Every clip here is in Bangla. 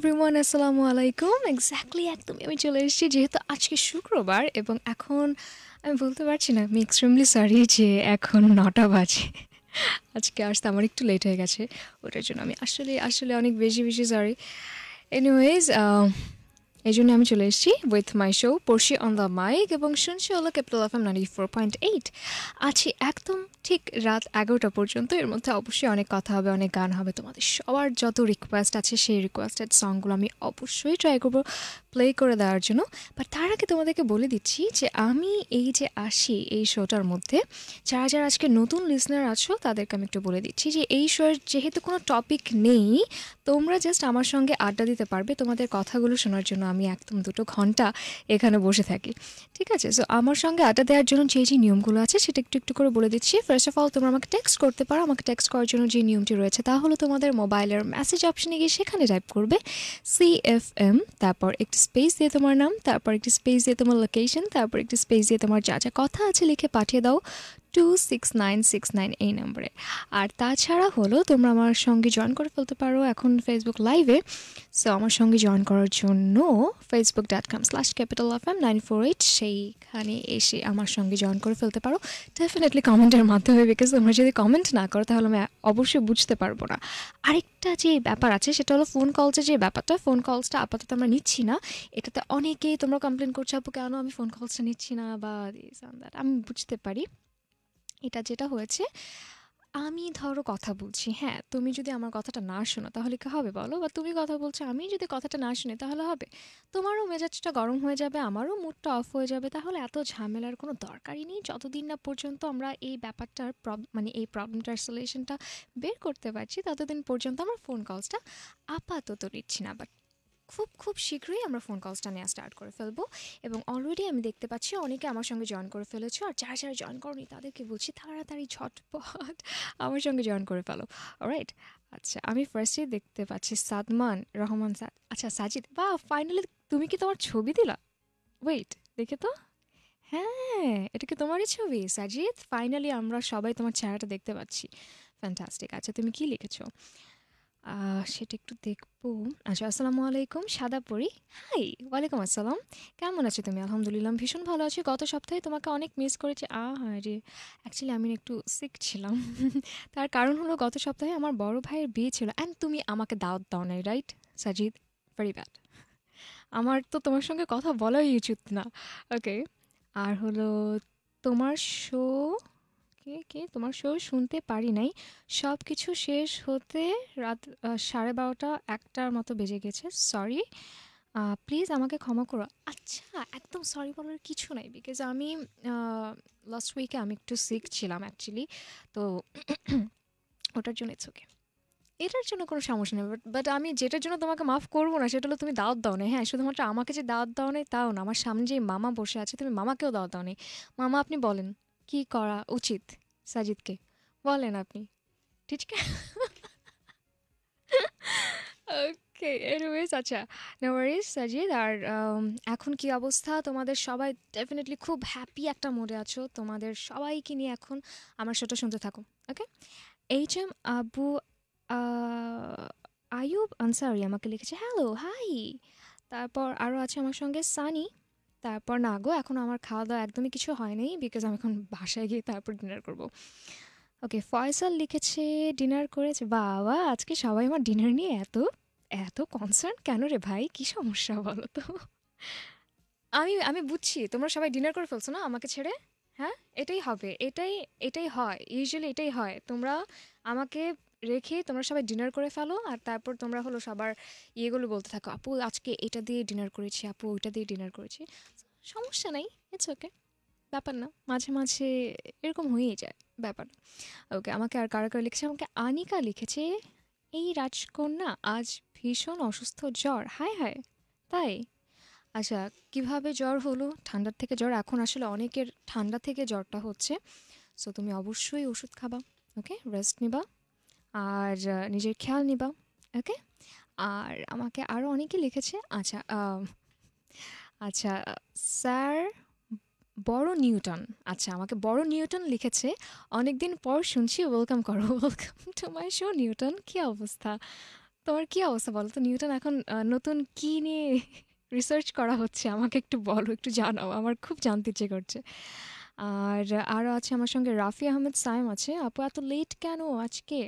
এভরিওয়ান আসসালামু আলাইকুম এক্স্যাক্টলি একদমই আমি চলে এসেছি যেহেতু আজকে শুক্রবার এবং এখন আমি বলতে পারছি না আমি এক্সট্রিমলি সরি যে এখন নটা বাজে আজকে আসতে আমার একটু লেট হয়ে গেছে ওটার জন্য আমি আসলে আসলে অনেক বেশি বেশি সরি এনিওয়েজ এই জন্য আমি চলে এসেছি with my show Porshi on the mic এবং শুনছি হলো capital F M ninety four point eight আছি একদম ঠিক রাত এগারোটা পর্যন্ত এর মধ্যে অবশ্যই অনেক কথা হবে অনেক গান হবে তোমাদের সবার যত রিকোয়েস্ট আছে সেই রিকোয়েস্টেড সংগুলো আমি অবশ্যই ট্রাই করব প্লে করে দেওয়ার জন্য বাট তার আগে তোমাদেরকে বলে দিচ্ছি যে আমি এই যে আসি এই শোটার মধ্যে যারা যারা আজকে নতুন লিসনার আছো তাদেরকে আমি একটু বলে দিচ্ছি যে এই শোয়ের যেহেতু কোনো টপিক নেই তোমরা জাস্ট আমার সঙ্গে আড্ডা দিতে পারবে তোমাদের কথাগুলো শোনার জন্য আমি একদম দুটো ঘন্টা এখানে বসে থাকি ঠিক আছে সো আমার সঙ্গে আড্ডা দেওয়ার জন্য যে যে নিয়মগুলো আছে সেটা একটু একটু করে বলে দিচ্ছি ফার্স্ট অফ অল তোমরা আমাকে টেক্সট করতে পারো আমাকে টেক্সট করার জন্য যে নিয়মটি রয়েছে তা হলো তোমাদের মোবাইলের মেসেজ অপশানে গিয়ে সেখানে টাইপ করবে সি এফ এম তারপর একটি স্পেস দিয়ে তোমার নাম তারপর একটি স্পেস দিয়ে তোমার লোকেশন তারপর একটি স্পেস দিয়ে তোমার যা যা কথা আছে লিখে পাঠিয়ে দাও two six nine six nine এই নম্বরে আর তাছাড়া হলো তোমরা আমার সঙ্গে জয়েন করে ফেলতে পারো এখন ফেসবুক লাইভে সো আমার সঙ্গে জয়েন করার জন্য Facebook dot com slash capital F M nine four eight সেইখানে এসে আমার সঙ্গে জয়েন করে ফেলতে পারো ডেফিনেটলি কমেন্টের মাধ্যমে বিকজ তোমরা যদি কমেন্ট না করো তাহলে আমি অবশ্যই বুঝতে পারবো না আরেকটা যে ব্যাপার আছে সেটা হলো ফোন কলসের যে ব্যাপারটা ফোন কলসটা আপাতত আমরা নিচ্ছি না এটাতে অনেকেই তোমরা কমপ্লেন করছো আপু কেন আমি ফোন কলসটা নিচ্ছি না বা আমি বুঝতে পারি এটা যেটা হয়েছে আমি ধরো কথা বলছি হ্যাঁ তুমি যদি আমার কথাটা না শোনো তাহলে কি হবে বলো বা তুমি কথা বলছো আমি যদি কথাটা না শুনি তাহলে হবে তোমারও মেজাজটা গরম হয়ে যাবে আমারও মুডটা অফ হয়ে যাবে তাহলে এত ঝামেলার কোনো দরকারই নেই যতদিন না পর্যন্ত আমরা এই ব্যাপারটার মানে এই প্রবলেমটার সলিউশনটা বের করতে পারছি ততদিন পর্যন্ত আমরা ফোন কলসটা আপাতত নিচ্ছি না বাট খুব খুব শীঘ্রই আমরা ফোন কলসটা নেওয়া স্টার্ট করে ফেলবো এবং অলরেডি আমি দেখতে পাচ্ছি অনেকে আমার সঙ্গে জয়েন করে ফেলেছো আর যারা যারা জয়েন করনি তাদেরকে বলছি তাড়াতাড়ি ঝটপট আমার সঙ্গে জয়েন করে ফেলো রাইট আচ্ছা আমি ফার্স্টে দেখতে পাচ্ছি সাদমান রহমান সাদ আচ্ছা সাজিদ বা ফাইনালি তুমি কি তোমার ছবি দিলা ওয়েট দেখে তো হ্যাঁ এটা কি তোমারই ছবি সাজিদ ফাইনালি আমরা সবাই তোমার চেহারাটা দেখতে পাচ্ছি ফ্যান্টাস্টিক আচ্ছা তুমি কি লিখেছো সেটা একটু দেখবো আচ্ছা আসসালামু আলাইকুম সাদা পরি হাই ওয়ালাইকুম আসসালাম কেমন আছো তুমি আলহামদুলিল্লাহ ভীষণ ভালো আছি গত সপ্তাহে তোমাকে অনেক মিস করেছি আরে অ্যাকচুয়ালি আমি একটু সিক ছিলাম তার কারণ হলো গত সপ্তাহে আমার বড় ভাইয়ের বিয়ে ছিল অ্যান্ড তুমি আমাকে দাওয়াত দাও নাই রাইট সাজিদ ভেরি ব্যাড আমার তো তোমার সঙ্গে কথা বলাই উচিত না ওকে আর হলো তোমার শো কে কে তোমার শো শুনতে পারি নাই সব কিছু শেষ হতে রাত সাড়ে বারোটা একটার মতো বেজে গেছে সরি প্লিজ আমাকে ক্ষমা করো আচ্ছা একদম সরি বলার কিছু নাই বিকজ আমি লাস্ট উইকে আমি একটু সিক ছিলাম অ্যাকচুয়ালি তো ওটার জন্য ইটস ওকে এটার জন্য কোনো সমস্যা নেই বাট বাট আমি যেটার জন্য তোমাকে মাফ করবো না সেটা হলো তুমি দাওয়াত দাও নেই হ্যাঁ শুধুমাত্র আমাকে যে দাওয়াত দাও নেই তাও না আমার সামনে যে মামা বসে আছে তুমি মামাকেও দাওয়াত দাও নেই মামা আপনি বলেন কি করা উচিত সাজিদকে বলেন আপনি ঠিক ওকে এনিওয়েজ আচ্ছা নো ওয়ারিজ সাজিদ আর এখন কি অবস্থা তোমাদের সবাই ডেফিনেটলি খুব হ্যাপি একটা মোডে আছো তোমাদের সবাইকে নিয়ে এখন আমার সেটা শুনতে থাকো okay H M Abu Ayub Ansari আমাকে লিখেছে হ্যালো হাই তারপর আরও আছে আমার সঙ্গে সানি তারপর না গো এখন আমার খাওয়া দাওয়া একদমই কিছু হয়নি বিকজ আমি এখন বাসায় গিয়ে তারপর ডিনার করব ওকে ফয়সাল লিখেছে ডিনার করেছে বাবা আজকে সবাই আমার ডিনার নিয়ে এত এত কনসার্ন কেন রে ভাই কি সমস্যা বলো তো আমি আমি বুঝছি তোমরা সবাই ডিনার করে ফেলছো না আমাকে ছেড়ে হ্যাঁ এটাই হবে এটাই এটাই হয় ইউজুয়ালি এটাই হয় তোমরা আমাকে রেখে তোমরা সবাই ডিনার করে ফেলো আর তারপর তোমরা হলো সবার ইয়েগুলো বলতে থাকো আপু আজকে এটা দিয়ে ডিনার করেছি আপু ওইটা দিয়ে ডিনার করেছি সমস্যা নাই ইটস ওকে ব্যাপার না মাঝে মাঝে এরকম হয়েই যায় ব্যাপার ওকে আমাকে আর কারা কারা লিখেছে আমাকে আনিকা লিখেছে এই রাজকন্যা আজ ভীষণ অসুস্থ জ্বর হায় হায় তাই আচ্ছা কিভাবে জ্বর হলো ঠান্ডার থেকে জ্বর এখন আসলে অনেকের ঠান্ডা থেকে জ্বরটা হচ্ছে সো তুমি অবশ্যই ওষুধ খাবা ওকে রেস্ট নিবা আর নিজের খেয়াল নিবা ওকে আর আমাকে আরও অনেকে লিখেছে আচ্ছা আচ্ছা স্যার বড় নিউটন আচ্ছা আমাকে বড় নিউটন লিখেছে অনেক দিন পর শুনছি ওয়েলকাম করো welcome to my show Newton কী অবস্থা তোমার কী অবস্থা বলো তো নিউটন এখন নতুন কী নিয়ে রিসার্চ করা হচ্ছে আমাকে একটু বলো একটু জানাও আমার খুব জানতে ইচ্ছে করছে আর আরও আছে আমার সঙ্গে রাফি আহমেদ সাইম আছে আপু এত লেট কেন আজকে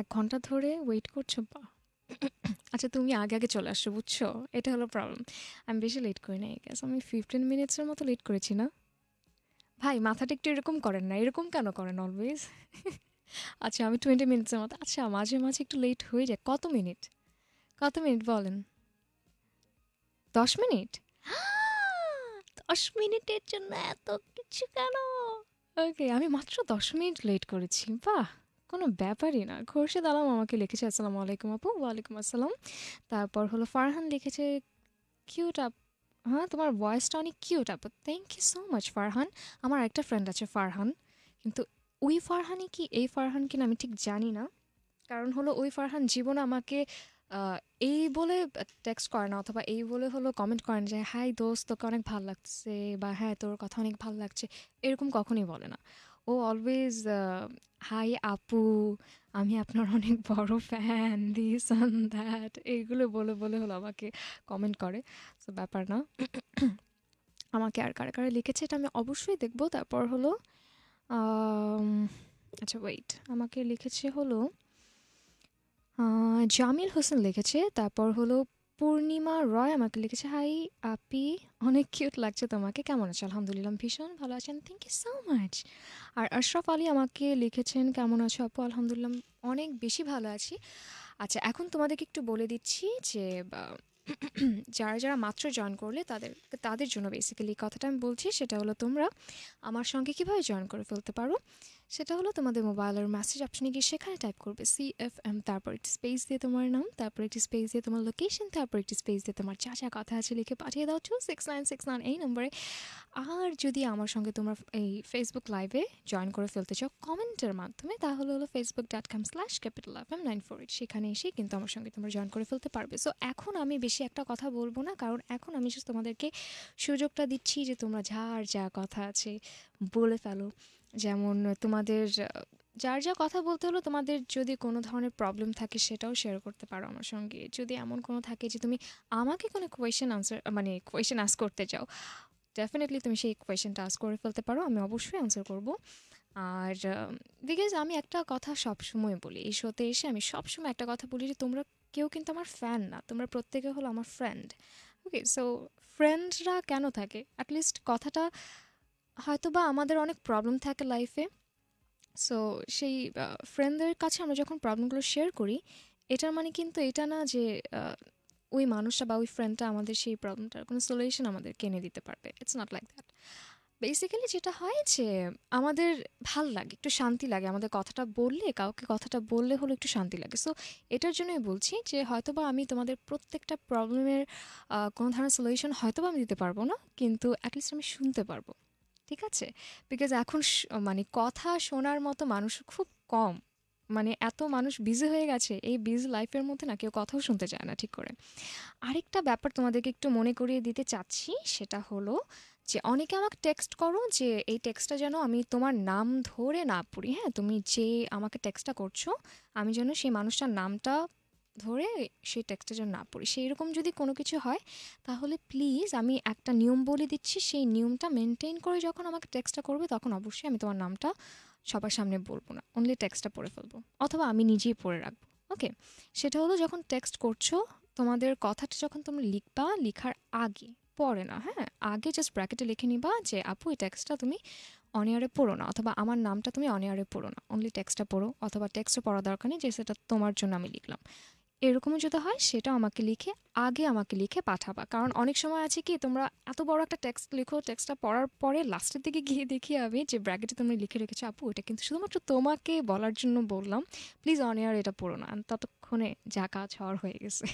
এক ঘন্টা ধরে ওয়েট করছো বা আচ্ছা তুমি আগে আগে চলে আসছো বুঝছো এটা হলো প্রবলেম আমি বেশি লেট করি না গ্যাস আমি ফিফটিন মিনিটসের মতো লেট করেছি না ভাই মাথাটা একটু এরকম করেন না এরকম কেন করেন অলওয়েজ আচ্ছা আমি টোয়েন্টি মিনিটসের মতো আচ্ছা মাঝে মাঝে একটু লেট হয়ে যায় কত মিনিট কত মিনিট বলেন দশ মিনিট দশ মিনিটের জন্য এত কিছু কেন ওকে আমি মাত্র দশ মিনিট লেট করেছি বাহ কোনো ব্যাপারই না খোরশেদ আলম আমাকে লিখেছে আসসালামু আলাইকুম আপু ওয়ালাইকুম আসসালাম তারপর হলো ফারহান লিখেছে কিউট আপ হ্যাঁ তোমার ভয়েসটা অনেক কিউট আপু thank you so much Farhan আমার একটা ফ্রেন্ড আছে ফারহান কিন্তু ওই ফারহানই কি এই ফারহান কিনা আমি ঠিক জানি না কারণ হলো ওই ফারহান জীবন আমাকে এই বলে টেক্সট করে না অথবা এই বলে হলো কমেন্ট করে না যে হাই দোস্ত তোকে অনেক ভালো লাগছে বা হ্যাঁ তোর কথা অনেক ভালো লাগছে এরকম কখনই বলে না ও অলওয়েজ হাই uh, আপু আমি আপনার অনেক বড় ফ্যান দিস দ্যাট এইগুলো বলে বলে হলো আমাকে কমেন্ট করে সো ব্যাপার না আমাকে আর কারে কারে লিখেছে এটা আমি অবশ্যই দেখব তারপর হলো আচ্ছা ওয়েট আমাকে লিখেছে হলো জামিল হোসেন লিখেছে তারপর হলো পূর্ণিমা রয় আমাকে লিখেছে হাই আপি অনেক কিউট লাগছে তোমাকে কেমন আছো আলহামদুলিল্লাহ ভীষণ ভালো আছেন থ্যাংক ইউ সো মাচ আর আশরাফ আলী আমাকে লিখেছেন কেমন আছো আপু আলহামদুলিল্লাহ অনেক বেশি ভালো আছি আচ্ছা এখন তোমাদেরকে একটু বলে দিচ্ছি যে যারা যারা মাত্র জয়েন করলে তাদের তাদের জন্য বেসিক্যালি কথাটা আমি বলছি সেটা হলো তোমরা আমার সঙ্গে কীভাবে জয়েন করে ফেলতে পারো সেটা হলো তোমাদের মোবাইলের মেসেজ অপশনে গিয়ে সেখানে টাইপ করবে সি এফ এম তারপর একটি স্পেস দিয়ে তোমার নাম তারপর একটি স্পেস দিয়ে তোমার লোকেশন তারপর একটি স্পেস দিয়ে তোমার যা যা কথা আছে লিখে পাঠিয়ে দাও two six nine six nine এই নম্বরে আর যদি আমার সঙ্গে তোমরা এই ফেসবুক লাইভে জয়েন করে ফেলতে চাও কমেন্টের মাধ্যমে তাহলে হলো Facebook dot com slash capital F M nine four eight সেখানে এসে কিন্তু আমার সঙ্গে তোমরা জয়েন করে ফেলতে পারবে সো এখন আমি বেশি একটা কথা বলবো না কারণ এখন আমি তোমাদেরকে সুযোগটা দিচ্ছি যে তোমরা যার যা কথা আছে বলে ফেলো যেমন তোমাদের যার যা কথা বলতে হলো তোমাদের যদি কোনো ধরনের প্রবলেম থাকে সেটাও শেয়ার করতে পারো আমার সঙ্গে যদি এমন কোনো থাকে যে তুমি আমাকে কোনো কোয়েশন আনসার মানে কোয়েশন আস করতে চাও ডেফিনেটলি তুমি সেই কোয়েশনটা আস করে ফেলতে পারো আমি অবশ্যই আনসার করব আর বিকজ আমি একটা কথা সবসময় বলি এই শোতে এসে আমি সবসময় একটা কথা বলি যে তোমরা কেউ কিন্তু আমার ফ্যান না তোমরা প্রত্যেকে হলো আমার ফ্রেন্ড ওকে সো ফ্রেন্ডরা কেন থাকে অ্যাটলিস্ট কথাটা হয়তোবা আমাদের অনেক প্রবলেম থাকে লাইফে সো সেই ফ্রেন্ডদের কাছে আমরা যখন প্রবলেমগুলো শেয়ার করি এটার মানে কিন্তু এটা না যে ওই মানুষটা বা ওই ফ্রেন্ডটা আমাদের সেই প্রবলেমটার কোনো সলিউশন আমাদের কেনে দিতে পারবে it's not like that basically যেটা হয় যে আমাদের ভাল লাগে একটু শান্তি লাগে আমাদের কথাটা বললে কাউকে কথাটা বললে হলো একটু শান্তি লাগে সো এটার জন্যই বলছি যে হয়তোবা আমি তোমাদের প্রত্যেকটা প্রবলেমের কোনো ধরনের সলিউশন হয়তোবা আমি দিতে পারবো না কিন্তু অ্যাটলিস্ট আমি শুনতে পারবো ঠিক আছে বিকজ এখন মানে কথা শোনার মতো মানুষ খুব কম মানে এত মানুষ বিজি হয়ে গেছে এই বিজি লাইফের মধ্যে না কেউ কথাও শুনতে চায় না ঠিক করে আরেকটা ব্যাপার তোমাদেরকে একটু মনে করিয়ে দিতে চাচ্ছি সেটা হলো যে অনেকে আমাকে টেক্সট করো যে এই টেক্সটটা যেন আমি তোমার নাম ধরে না পড়ি হ্যাঁ তুমি যে আমাকে টেক্সটটা করছো আমি যেন সেই মানুষটার নামটা ধরে সেই টেক্সটটা যেন না পড়ি সেই রকম যদি কোনো কিছু হয় তাহলে প্লিজ আমি একটা নিয়ম বলে দিচ্ছি সেই নিয়মটা মেনটেন করে যখন আমাকে টেক্সটটা করবে তখন অবশ্যই আমি তোমার নামটা সবার সামনে বলবো না অনলি টেক্সটটা পড়ে ফেলবো অথবা আমি নিজেই পড়ে রাখবো ওকে সেটা হলো যখন টেক্সট করছো তোমাদের কথাটা যখন তোমরা লিখবা লিখার আগে পরে না হ্যাঁ আগে জাস্ট ব্র্যাকেটে লিখে নিবা যে আপু এই টেক্সটটা তুমি অনেয়ারে পড়ো না অথবা আমার নামটা তুমি অনেয়ারে পড়ো না অনলি টেক্সটটা পড়ো অথবা টেক্সটও পড়া দরকার নেই যে সেটা তোমার জন্য আমি লিখলাম এরকমও যদি হয় সেটা আমাকে লিখে আগে আমাকে লিখে পাঠাবা কারণ অনেক সময় আছে কি তোমরা এত বড় একটা টেক্সট লিখো টেক্সটটা পড়ার পরে লাস্টের দিকে গিয়ে দেখি আমি যে ব্র্যাকেটে তোমরা লিখে রেখেছো আপু এটা কিন্তু শুধুমাত্র তোমাকে বলার জন্য বললাম প্লিজ অন এয়ার এটা পড়ো না ততক্ষণে যা কাজ হওয়ার হয়ে গেছে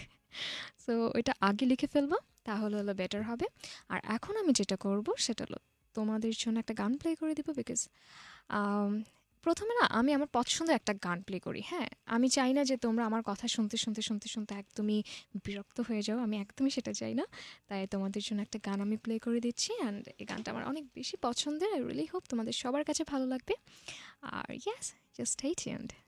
সো এটা আগে লিখে ফেলবো তাহলে হলো বেটার হবে আর এখন আমি যেটা করব সেটা হলো তোমাদের জন্য একটা গান প্লে করে দিব বিকজ প্রথমে না আমি আমার পছন্দের একটা গান প্লে করি হ্যাঁ আমি চাই না যে তোমরা আমার কথা শুনতে শুনতে শুনতে শুনতে একদমই বিরক্ত হয়ে যাও আমি একদমই সেটা চাই না তাই তোমাদের জন্য একটা গান আমি প্লে করে দিচ্ছি অ্যান্ড এই গানটা আমার অনেক বেশি পছন্দের আই রিয়েলি হোপ তোমাদের সবার কাছে ভালো লাগবে আর ইয়াস জাস্ট হেইট অ্যান্ড রাত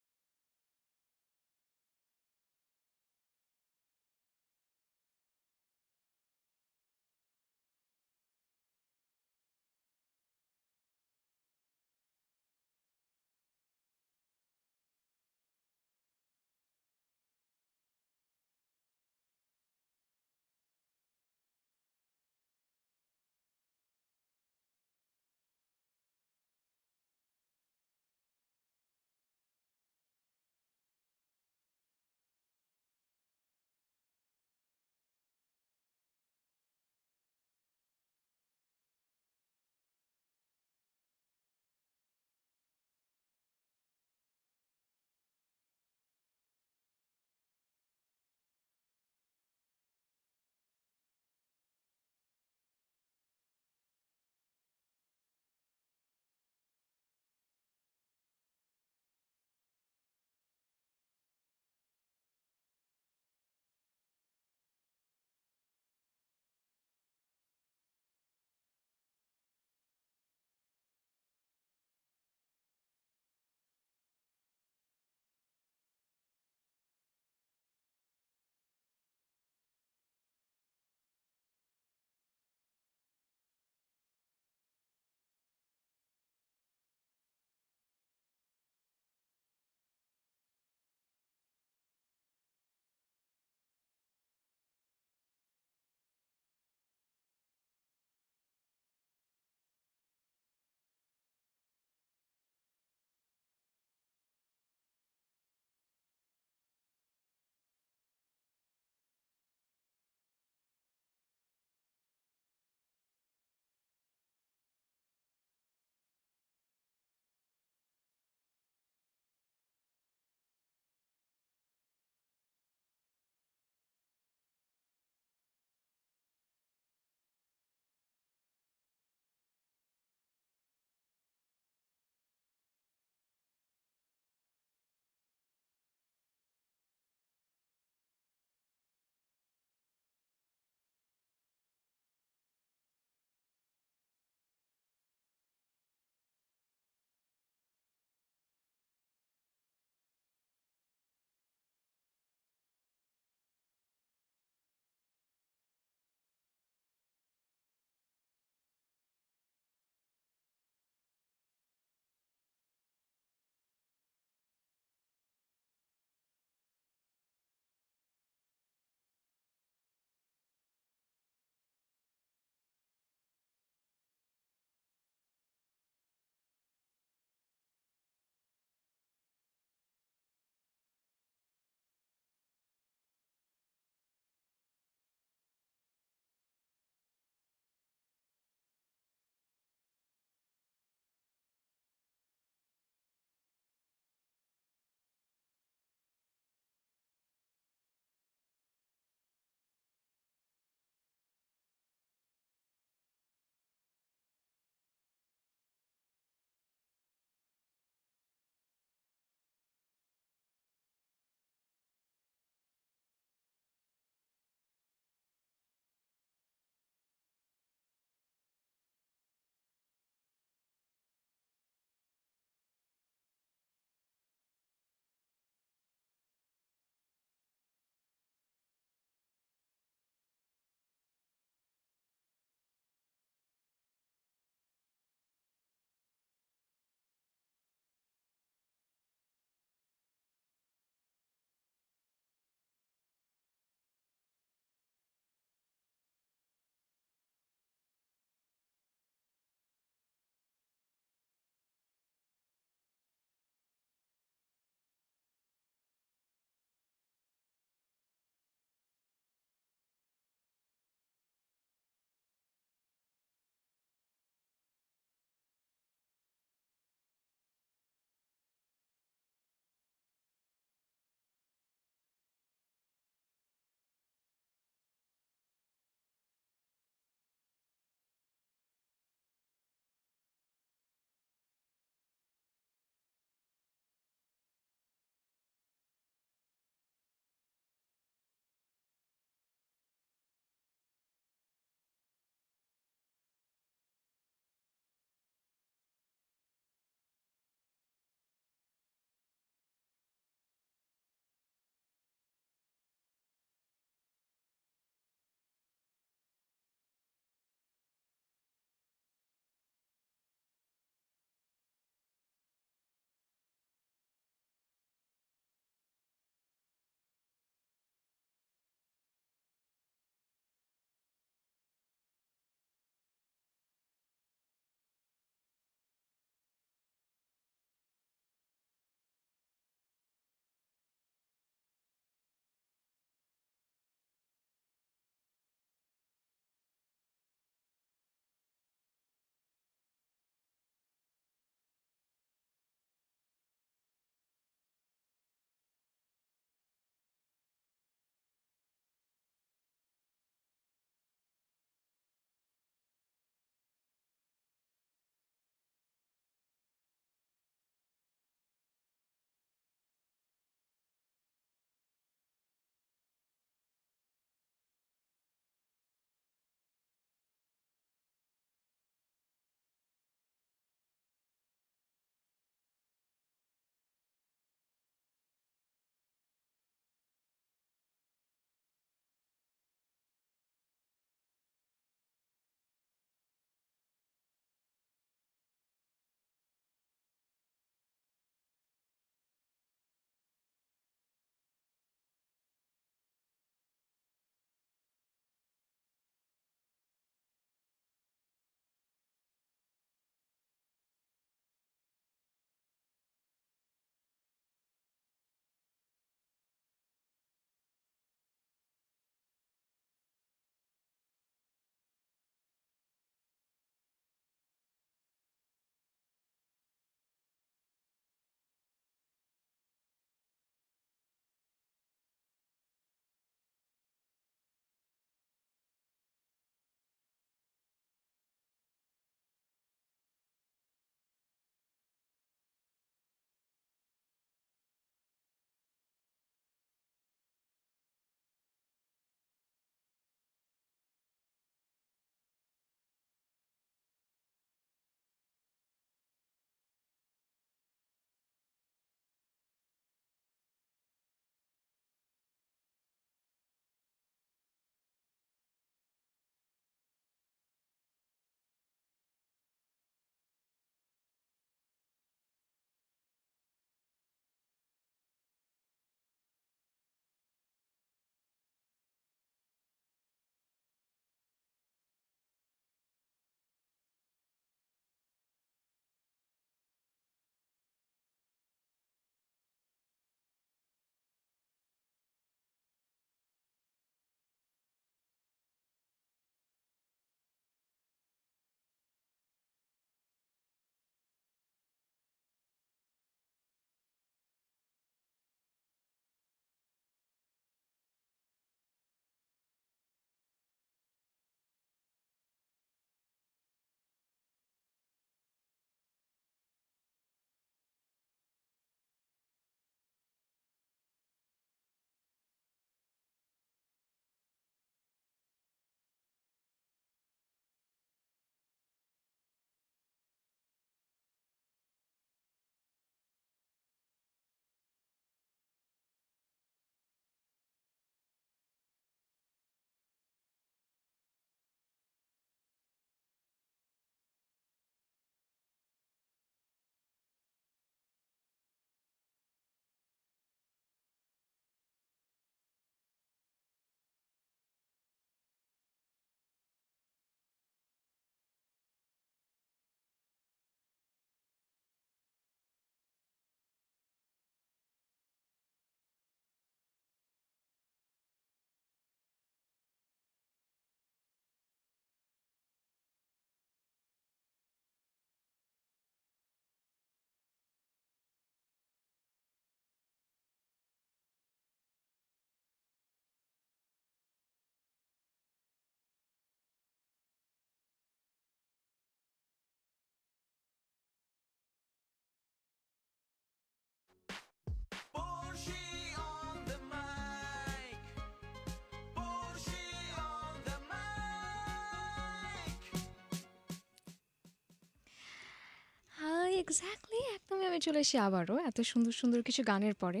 এক্স্যাক্টলি একদমই আমি চলে এসে আবারও এত সুন্দর সুন্দর কিছু গানের পরে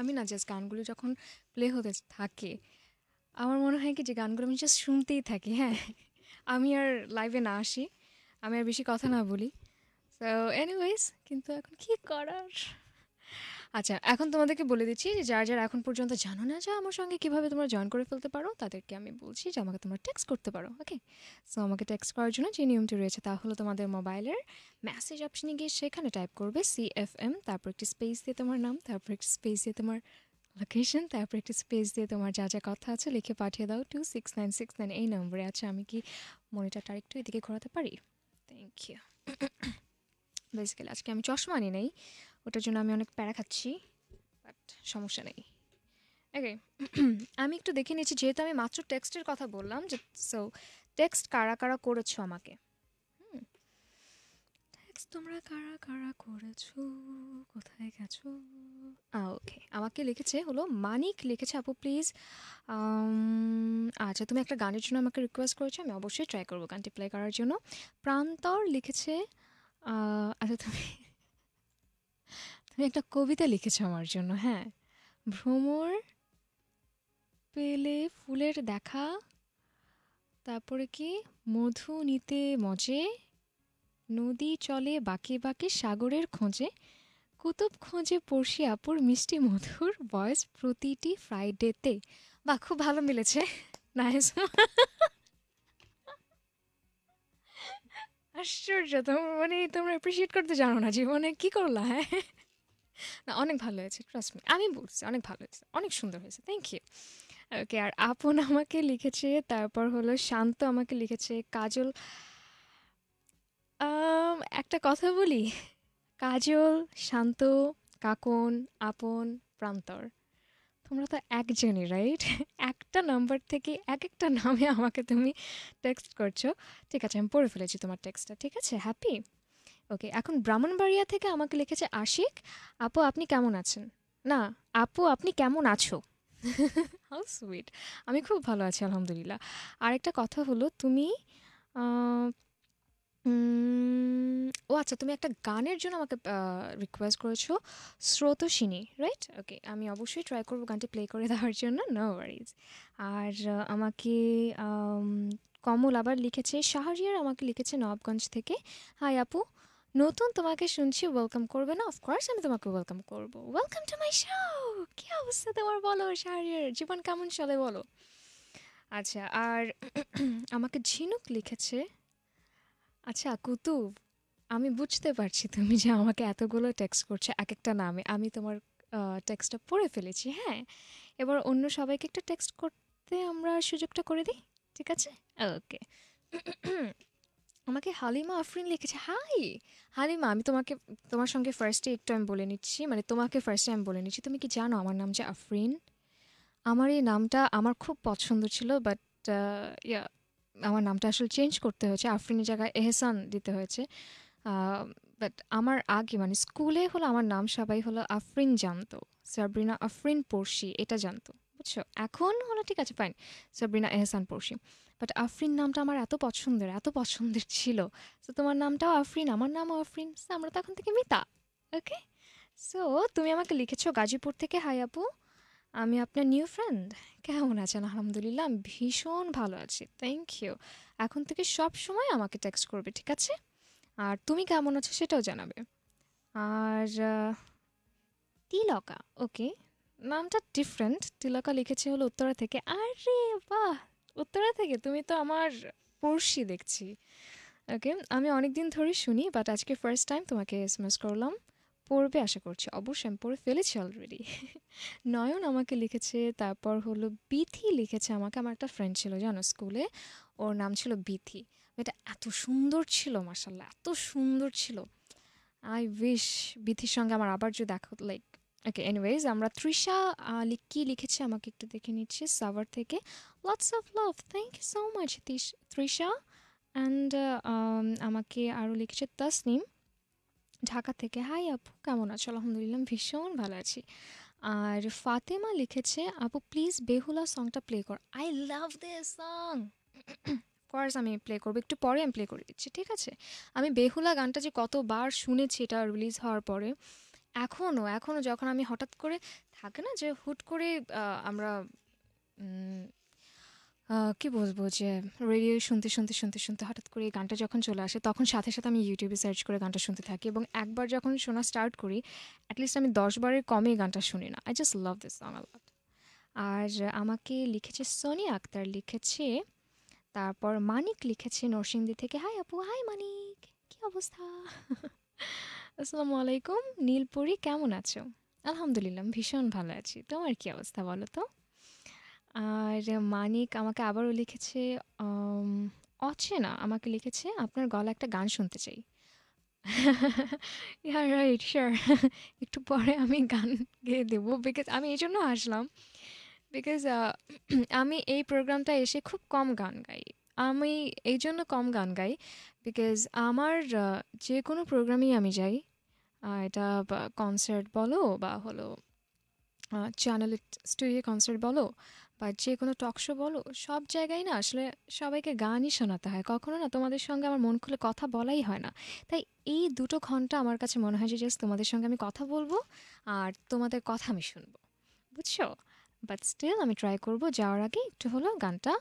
আমি না জাস্ট গানগুলো যখন প্লে হতে থাকে আমার মনে হয় কি যে গানগুলো আমি জাস্ট শুনতেই থাকি হ্যাঁ আমি আর লাইভে না আসি আমি আর বেশি কথা না বলি সো এনিওয়েজ কিন্তু এখন কী করার আচ্ছা এখন তোমাদেরকে বলে দিচ্ছি যে যারা যারা এখন পর্যন্ত জানো না যা আমার সঙ্গে কীভাবে তোমরা জয়েন করে ফেলতে পারো তাদেরকে আমি বলছি যে আমাকে তোমরা টেক্সট করতে পারো ওকে সো আমাকে টেক্সট করার জন্য যে নিয়মটি রয়েছে তা হলো তোমাদের মোবাইলের মেসেজ অপশনে গিয়ে সেখানে টাইপ করবে সি এফ এম তারপর একটি স্পেস দিয়ে তোমার নাম তারপর একটি স্পেস দিয়ে তোমার লোকেশন তারপর একটি স্পেস দিয়ে তোমার যা যা কথা আছে লিখে পাঠিয়ে দাও two six nine six nine এই নম্বরে আছে আচ্ছা, আমি কি মনিটারটা একটু এদিকে ঘোরাতে পারি থ্যাংক ইউ বেসিক্যালি আজকে আমি চশমা নিয়ে নেই ওটার জন্য আমি অনেক প্যারা খাচ্ছি বাট সমস্যা নেই ওকে আমি একটু দেখে নিয়েছি যেহেতু আমি মাত্র টেক্সটের কথা বললাম যে সো টেক্সট কারা কারা করেছো আমাকে তোমরা কারা কারা করেছো কোথায় গেছো ওকে আমাকে লিখেছে হলো মানিক লিখেছে আপু প্লিজ um, আচ্ছা তুমি একটা গানের জন্য আমাকে রিকোয়েস্ট করেছো আমি অবশ্যই ট্রাই করবো গানটি প্লে করার জন্য প্রান্তর লিখেছে আচ্ছা তুমি তুমি একটা কবিতা লিখেছো আমার জন্য হ্যাঁ ভ্রমর পেলে ফুলের দেখা তারপরে কি মধু নিতে মজে নদী চলে বাকে বাকে সাগরের খোঁজে কুতুব খোঁজে পড়শি আপুর মিষ্টি মধুর বয়স প্রতিটি ফ্রাইডেতে বা খুব ভালো মিলেছে নাইস আশ্চর্য তোমার মানে তোমরা অ্যাপ্রিসিয়েট করতে জানো না জীবনে কি করলা হ্যাঁ না অনেক ভালো হয়েছে ট্রাস্ট মি আমি বলছি অনেক ভালো হয়েছে অনেক সুন্দর হয়েছে থ্যাংক ইউ ওকে আর আপন আমাকে লিখেছে তারপর হলো শান্ত আমাকে লিখেছে কাজল একটা কথা বলি কাজল শান্ত কাকন আপন প্রান্তর তোমরা তো একজনই রাইট একটা নাম্বার থেকে এক একটা নামে আমাকে তুমি টেক্সট করছো ঠিক আছে আমি পড়ে ফেলেছি তোমার টেক্সটটা ঠিক আছে হ্যাপি ওকে এখন ব্রাহ্মণবাড়িয়া থেকে আমাকে লিখেছে আশিক আপু আপনি কেমন আছেন না আপু আপনি কেমন আছো হাউ সুইট আমি খুব ভালো আছি আলহামদুলিল্লাহ আরেকটা কথা হলো তুমি ও আচ্ছা তুমি একটা গানের জন্য আমাকে রিকোয়েস্ট করেছো স্রোতসিনী রাইট ওকে আমি অবশ্যই ট্রাই করবো গানটি প্লে করে দেওয়ার জন্য নো ওয়ারিজ আর আমাকে কমল আবার লিখেছে শাহরিয়ার আমাকে লিখেছে নবাবগঞ্জ থেকে হাই আপু নতুন তোমাকে শুনছি ওয়েলকাম করবে না অফকোর্স আমি তোমাকে ওয়েলকাম করব ওয়েলকাম টু মাই শো কী অবস্থা তোমার বলো শারীর জীবন কেমন চলে বলো আচ্ছা আর আমাকে ঝিনুক লিখেছে আচ্ছা কুতুব আমি বুঝতে পারছি তুমি যে আমাকে এতগুলো টেক্সট করছে এক একটা নামে আমি তোমার টেক্সটটা পড়ে ফেলেছি হ্যাঁ এবার অন্য সবাইকে একটা টেক্সট করতে আমরা সুযোগটা করে দিই ঠিক আছে ওকে আমাকে হালিমা আফরিন লিখেছে হাই হালিমা আমি তোমাকে তোমার সঙ্গে ফার্স্টে একটু আমি বলে নিচ্ছি মানে তোমাকে ফার্স্টে আমি বলে নিচ্ছি তুমি কি জানো আমার নাম যে আফরিন আমার এই নামটা আমার খুব পছন্দ ছিল বাট ইয়া আমার নামটা আসলে চেঞ্জ করতে হয়েছে আফরিনের জায়গায় এহসান দিতে হয়েছে বাট আমার আগে মানে স্কুলে হলো আমার নাম সবাই হলো আফরিন জানতো সাবরিনা আফরিন পড়শি এটা জানতো বুঝছো এখন হলো ঠিক আছে ফাইন সাবরিনা এহসান পড়শি বাট আফরিন নামটা আমার এত পছন্দের এত পছন্দের ছিল তো তোমার নামটাও আফরিন আমার নামও আফরিন আমরা তো এখন থেকে মিতা ওকে সো তুমি আমাকে লিখেছো গাজীপুর থেকে হাই আপু আমি আপনার নিউ ফ্রেন্ড কেমন আছেন আলহামদুলিল্লাহ আমি ভীষণ ভালো আছি থ্যাংক ইউ এখন থেকে সব সময় আমাকে টেক্সট করবে ঠিক আছে আর তুমি কেমন আছো সেটাও জানাবে আর তিলকা ওকে নামটা ডিফারেন্ট তিলকা লিখেছে হলো উত্তরা থেকে আরে বাহ উত্তরা থেকে তুমি তো আমার পড়শি দেখছি ওকে আমি অনেক দিন ধরে শুনি বাট আজকে ফার্স্ট টাইম তোমাকে এস এম এস করলাম পড়বে আশা করছি অবশ্যই আমি পড়ে ফেলেছি অলরেডি নয়ন আমাকে লিখেছে তারপর হলো বিথি লিখেছে আমাকে আমার একটা ফ্রেন্ড ছিল জানো স্কুলে ওর নাম ছিল বিথি এটা এত সুন্দর ছিল মার্শাল্লাহ এত সুন্দর ছিল আই উইশ বিথির সঙ্গে আমার আবার যদি দেখো লাইক ওকে এনিওয়েজ আমরা তৃষা কি লিখেছে আমাকে একটু দেখে নিচ্ছি সাভার থেকে lots of love thank you so much Trisha and আমাকে আরও লিখেছে তাসনিম ঢাকা থেকে হাই আপু কেমন আছো আলহামদুলিল্লাহ ভীষণ ভালো আছি আর ফাতেমা লিখেছে আপু প্লিজ বেহুলা সংটা প্লে কর I love the song course আমি প্লে করবো একটু পরে আমি প্লে করে দিচ্ছি ঠিক আছে আমি বেহুলা গানটা যে কতবার শুনেছি এটা রিলিজ হওয়ার পরে এখনও এখনও যখন আমি হঠাৎ করে থাকে না যে হুট করে আমরা কি বলবো যে রেডিও শুনতে শুনতে শুনতে শুনতে হঠাৎ করে এই গানটা যখন চলে আসে তখন সাথে সাথে আমি ইউটিউবে সার্চ করে গানটা শুনতে থাকি এবং একবার যখন শোনা স্টার্ট করি অ্যাটলিস্ট আমি দশবারের কমে গানটা শুনি না I just love this song আলাদ আর আমাকে লিখেছে সোনি আক্তার লিখেছে তারপর মানিক লিখেছে নরসিংদী থেকে হাই আপু হাই মানিক কি অবস্থা আসসালামু আলাইকুম নীলপুরি কেমন আছো আলহামদুলিল্লাহ ভীষণ ভালো আছি তোমার কি অবস্থা বলো তো আর মানিক আমাকে আবারও লিখেছে অচেনা আমাকে লিখেছে আপনার গলা একটা গান শুনতে চাই ইয়ার রাইট শিওর একটু পরে আমি গান গেয়ে দেবো বিকজ আমি এই জন্য আসলাম বিকজ আমি এই প্রোগ্রামটা এসে খুব কম গান গাই আমি এই জন্য কম গান গাই বিকজ আমার যে কোনো প্রোগ্রামেই আমি যাই এটা কনসার্ট বলো বা হলো চ্যানেল স্টুডিও কনসার্ট বলো বা যে কোনো টক শো বলো সব জায়গায় না আসলে সবাইকে গানই শোনাতে হয় কখনো না তোমাদের সঙ্গে আমার মন খুলে কথা বলাই হয় না তাই এই দুটো ঘন্টা আমার কাছে মনে হয় যে জাস্ট তোমাদের সঙ্গে আমি কথা বলবো আর তোমাদের কথা আমি শুনবো বুঝছো বাট স্টিল আমি ট্রাই করবো যাওয়ার আগে একটু হলো গানটা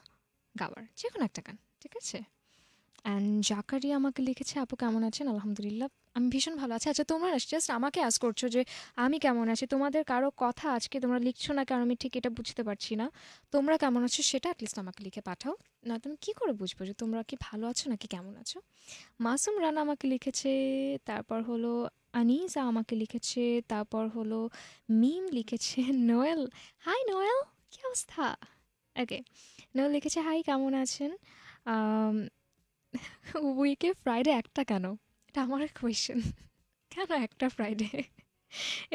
গাওয়ার যে কোনো একটা গান ঠিক আছে অ্যান্ড জাকারি আমাকে লিখেছে আপু কেমন আছেন আলহামদুলিল্লাহ আমি ভীষণ ভালো আছি আচ্ছা তোমরা জাস্ট আমাকে আজ করছো যে আমি কেমন আছি তোমাদের কারো কথা আজকে তোমরা লিখছো না কারণ আমি ঠিক এটা বুঝতে পারছি না তোমরা কেমন আছো সেটা অ্যাটলিস্ট আমাকে লিখে পাঠাও না তুমি কী করে বুঝবো যে তোমরা কি ভালো আছো নাকি কেমন আছো মাসুম রানা আমাকে লিখেছে তারপর হলো আনিসা আমাকে লিখেছে তারপর হলো মিম লিখেছে নোয়েল হাই নোয়েল কী অবস্থা ওকে নোয়েল লিখেছে হাই কেমন আছেন um, উইকে ফ্রাইডে একটা কেন এটা আমার কোয়েশ্চেন কেন একটা ফ্রাইডে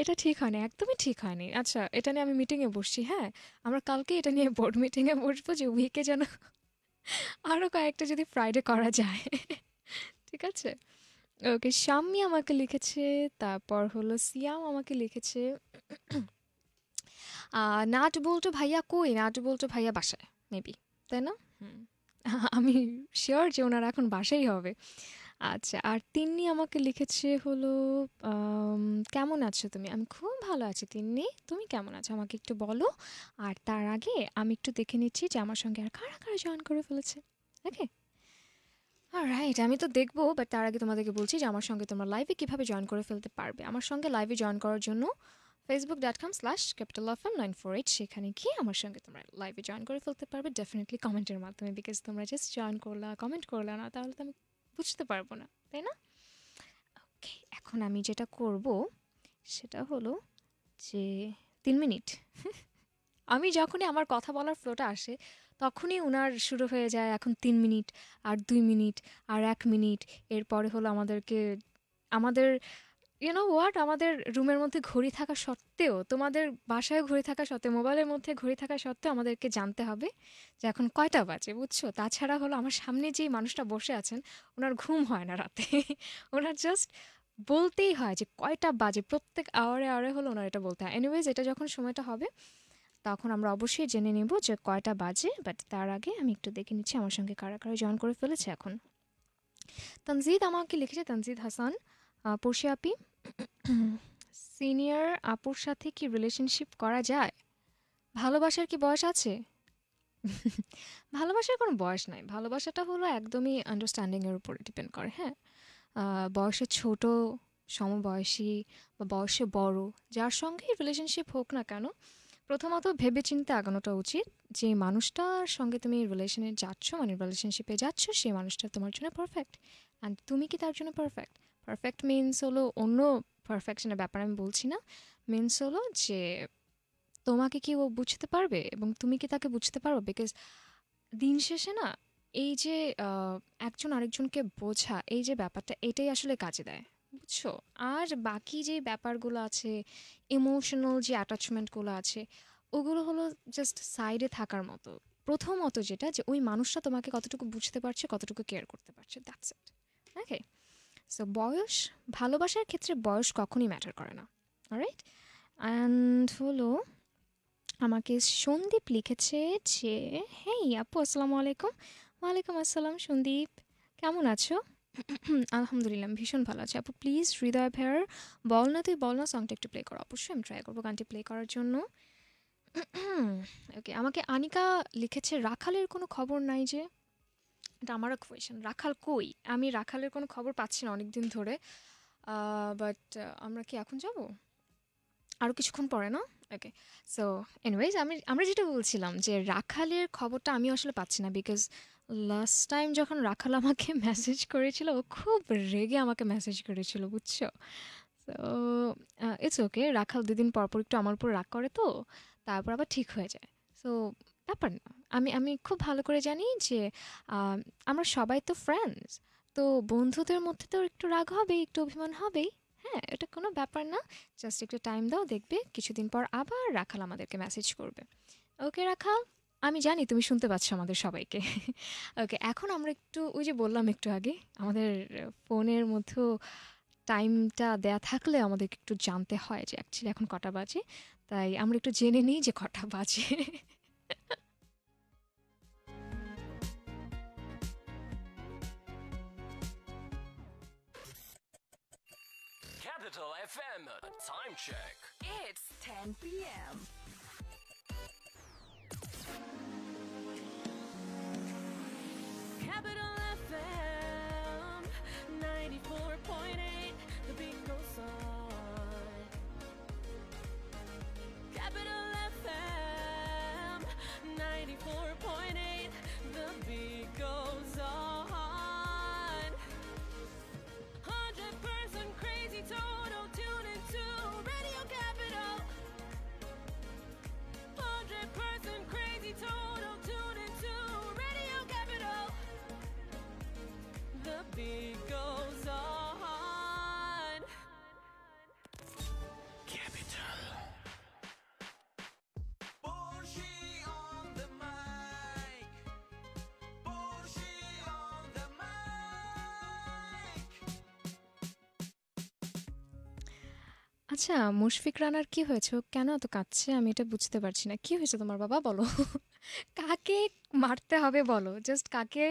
এটা ঠিক হয়নি একদমই ঠিক হয়নি আচ্ছা এটা নিয়ে আমি মিটিংয়ে বসছি হ্যাঁ আমরা কালকে এটা নিয়ে বোর্ড মিটিংয়ে বসবো যে উইকে যেন আরও কয়েকটা যদি ফ্রাইডে করা যায় ঠিক আছে ওকে শাম্মি আমাকে লিখেছে তারপর হলো সিয়াম আমাকে লিখেছে নাট বলতো ভাইয়া কই নাট বলতো ভাইয়া বাসায় মেবি তাই না হুম আমি শিওর যে ওনারা এখন বাসাই হবে আচ্ছা আর তিন্নি আমাকে লিখেছে হলো কেমন আছো তুমি আমি খুব ভালো আছি তিন্নি তুমি কেমন আছো আমাকে একটু বলো আর তার আগে আমি একটু দেখে নিচ্ছি যে আমার সঙ্গে আর কারা কারা জয়েন করে ফেলেছে ওকে রাইট আমি তো দেখবো বাট তার আগে তোমাদেরকে বলছি যে আমার সঙ্গে তোমরা লাইভে কীভাবে জয়েন করে ফেলতে পারবে আমার সঙ্গে লাইভে জয়েন করার জন্য Facebook dot com slash capital F M nine four eight সেখানে গিয়ে আমার সঙ্গে তোমরা লাইভে জয়েন করে ফেলতে পারবে ডেফিনেটলি কমেন্টের মাধ্যমে বিকজ তোমরা জাস্ট জয়েন করলা কমেন্ট করলা না তাহলে তো আমি বুঝতে পারবো না তাই না ওকে এখন আমি যেটা করব সেটা হলো যে তিন মিনিট আমি যখনই আমার কথা বলার ফ্লোটা আসে তখনই ওনার শুরু হয়ে যায় এখন তিন মিনিট আর দুই মিনিট আর এক মিনিট এরপরে হলো আমাদেরকে আমাদের ইউ নো হোয়াট আমাদের রুমের মধ্যে ঘড়ি থাকা সত্ত্বেও তোমাদের বাসায় ঘড়ি থাকা সত্ত্বেও মোবাইলের মধ্যে ঘড়ি থাকা সত্ত্বেও আমাদেরকে জানতে হবে যে এখন কয়টা বাজে বুঝছো তাছাড়া হলো আমার সামনে যে মানুষটা বসে আছেন ওনার ঘুম হয় না রাতে ওনার জাস্ট বলতেই হয় যে কয়টা বাজে প্রত্যেক আওয়ারে আওয়ারে হলো ওনার এটা বলতে হয় এনিওয়েজ এটা যখন সময়টা হবে তখন আমরা অবশ্যই জেনে নেব যে কয়টা বাজে বাট তার আগে আমি একটু দেখে নিচ্ছি আমার সঙ্গে কারা কারা জয়েন করে ফেলেছে এখন তানজিদ আমাকে লিখেছে তানজিদ হাসান পড়শি আপি সিনিয়র আপুর সাথে কি রিলেশনশিপ করা যায় ভালোবাসার কি বয়স আছে ভালোবাসার কোনো বয়স নাই ভালোবাসাটা হলো একদমই আন্ডারস্ট্যান্ডিংয়ের উপর ডিপেন্ড করে হ্যাঁ বয়সে ছোট সমবয়সী বা বয়সে বড় যার সঙ্গে রিলেশনশিপ হোক না কেন প্রথমত ভেবে চিন্তে আগানোটা উচিত যে মানুষটার সঙ্গে তুমি রিলেশনে যাচ্ছ মানে রিলেশনশিপে যাচ্ছ সেই মানুষটা তোমার জন্য পারফেক্ট অ্যান্ড তুমি কি তার জন্য পারফেক্ট পারফেক্ট মিনস হলো অন্য পারফেকশনের ব্যাপারে আমি বলছি না মিনস হলো যে তোমাকে কি ও বুঝতে পারবে এবং তুমি কি তাকে বুঝতে পারবে বিকজ দিন শেষে না এই যে একজন আরেকজনকে বোঝা এই যে ব্যাপারটা এটাই আসলে কাজে দেয় বুঝছো আর বাকি যে ব্যাপারগুলো আছে ইমোশনাল যে অ্যাটাচমেন্টগুলো আছে ওগুলো হলো জাস্ট সাইডে থাকার মতো প্রথমত যেটা যে ওই মানুষটা তোমাকে কতটুকু বুঝতে পারছে কতটুকু কেয়ার করতে পারছে দ্যাটস ইট ওকে সো বয়স ভালোবাসার ক্ষেত্রে বয়স কখনই ম্যাটার করে না রাইট অ্যান্ড হলো আমাকে সন্দীপ লিখেছে যে হেই আপু আসসালামু আলাইকুম ওয়ালাইকুম আসসালাম সন্দীপ কেমন আছো আলহামদুলিল্লাহ ভীষণ ভালো আছে আপু প্লিজ হৃদয় ভাইয়ার বল না তুই বল না সংটা একটু প্লে করো অবশ্যই আমি ট্রাই করবো গানটি প্লে করার জন্য ওকে আমাকে আনিকা লিখেছে রাখালের কোনো খবর নাই যে এটা আমারও কোয়েশন রাখাল কই আমি রাখালের কোনো খবর পাচ্ছি না অনেক দিন ধরে বাট আমরা কি এখন যাব আরও কিছুক্ষণ পরে না ওকে সো এনিওয়েজ আমি আমরা যেটা বলছিলাম যে রাখালের খবরটা আমি আসলে পাচ্ছি না বিকজ লাস্ট টাইম যখন রাখাল আমাকে মেসেজ করেছিল ও খুব রেগে আমাকে মেসেজ করেছিল বুঝছো সো ইটস ওকে রাখাল দুদিন পরপর একটু আমার উপর রাগ করে তো তারপর আবার ঠিক হয়ে যায় সো ব্যাপার না আমি আমি খুব ভালো করে জানি যে আমরা সবাই তো ফ্রেন্ডস তো বন্ধুদের মধ্যে তো একটু রাগ হবেই একটু অভিমান হবেই হ্যাঁ এটা কোনো ব্যাপার না জাস্ট একটু টাইম দাও দেখবে কিছুদিন পর আবার রাখাল আমাদেরকে মেসেজ করবে ওকে রাখাল আমি জানি তুমি শুনতে পাচ্ছ আমাদের সবাইকে ওকে এখন আমরা একটু ওই যে বললাম একটু আগে আমাদের ফোনের মধ্যেও টাইমটা দেয়া থাকলে আমাদেরকে একটু জানতে হয় যে অ্যাকচুয়ালি এখন কটা বাজে তাই আমরা একটু জেনে নিই যে কটা বাজে Capital FM. Time check. It's 10 p.m. Capital FM 94.8, the beat goes on. Capital FM 94.8. আচ্ছা মুশফিক রানার কি হয়েছে ও কেন এত কাঁদছে আমি এটা বুঝতে পারছি না কি হয়েছে তোমার বাবা বলো কাকে মারতে হবে বলো জাস্ট কাকে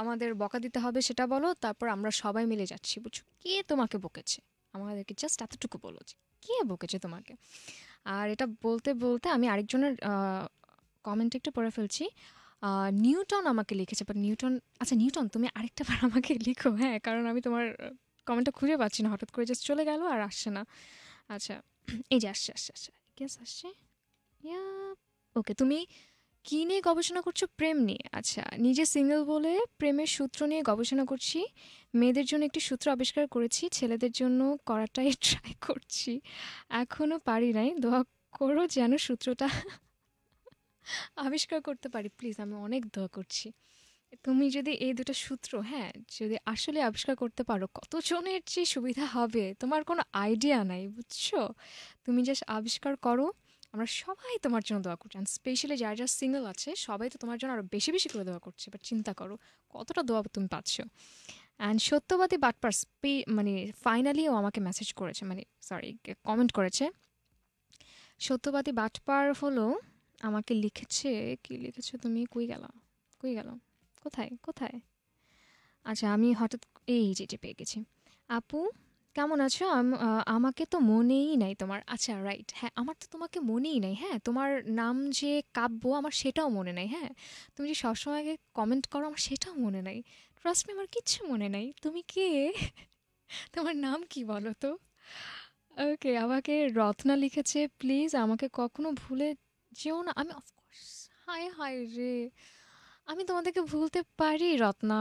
আমাদের বকা দিতে হবে সেটা বলো তারপর আমরা সবাই মিলে যাচ্ছি বুঝছো কে তোমাকে বকেছে আমাদেরকে জাস্ট এতটুকু বলো যে কে বকেছে তোমাকে আর এটা বলতে বলতে আমি আরেকজনের কমেন্ট একটু পড়ে ফেলছি নিউটন আমাকে লিখেছে বাট নিউটন আচ্ছা নিউটন তুমি আরেকটা বার আমাকে লিখো হ্যাঁ কারণ আমি তোমার কমেন্টটা খুঁজে পাচ্ছি না হঠাৎ করে জাস্ট চলে গেল আর আসছে না আচ্ছা এই যে আসছে আসছে আসছে গ্যাস আসছে ওকে তুমি কী নিয়ে গবেষণা করছো প্রেম নিয়ে আচ্ছা নিজে সিঙ্গেল বলে প্রেমের সূত্র নিয়ে গবেষণা করছি মেয়েদের জন্য একটি সূত্র আবিষ্কার করেছি ছেলেদের জন্য করাটাই ট্রাই করছি এখনও পারি নাই দোয়া করো যেন সূত্রটা আবিষ্কার করতে পারি প্লিজ আমি অনেক দোয়া করছি তুমি যদি এই দুটো সূত্র হ্যাঁ যদি আসলে আবিষ্কার করতে পারো কতজনের যে সুবিধা হবে তোমার কোনো আইডিয়া নাই বুঝছো তুমি জাস্ট আবিষ্কার করো আমরা সবাই তোমার জন্য দোয়া করছি স্পেশালি যারা যারা সিঙ্গল আছে সবাই তো তোমার জন্য আরও বেশি বেশি করে দোয়া করছে এবার চিন্তা করো কতটা দোয়া তুমি পাচ্ছ অ্যান্ড সত্যবাদী বাটপার স্পে মানে ফাইনালি ও আমাকে মেসেজ করেছে মানে সরি কমেন্ট করেছে সত্যবাদী বাটপার হলো আমাকে লিখেছে কি লিখেছো তুমি কই গেল কই গেলো কোথায় কোথায় আচ্ছা আমি হঠাৎ এই যেটি পেয়ে গেছি আপু কেমন আছো আমাকে তো মনেই নাই তোমার আচ্ছা রাইট হ্যাঁ আমার তো তোমাকে মনেই নাই হ্যাঁ তোমার নাম যে কাব্য আমার সেটাও মনে নাই হ্যাঁ তুমি যে সবসময় আগে কমেন্ট করো আমার সেটাও মনে নাই ট্রাস্ট মি আমার কিচ্ছু মনে নাই তুমি কে তোমার নাম কি বলো তো ওকে আমাকে রত্না লিখেছে প্লিজ আমাকে কখনো ভুলে যেও না আমি অফকোর্স হায় হায় রে আমি তোমাদেরকে ভুলতে পারি রত্না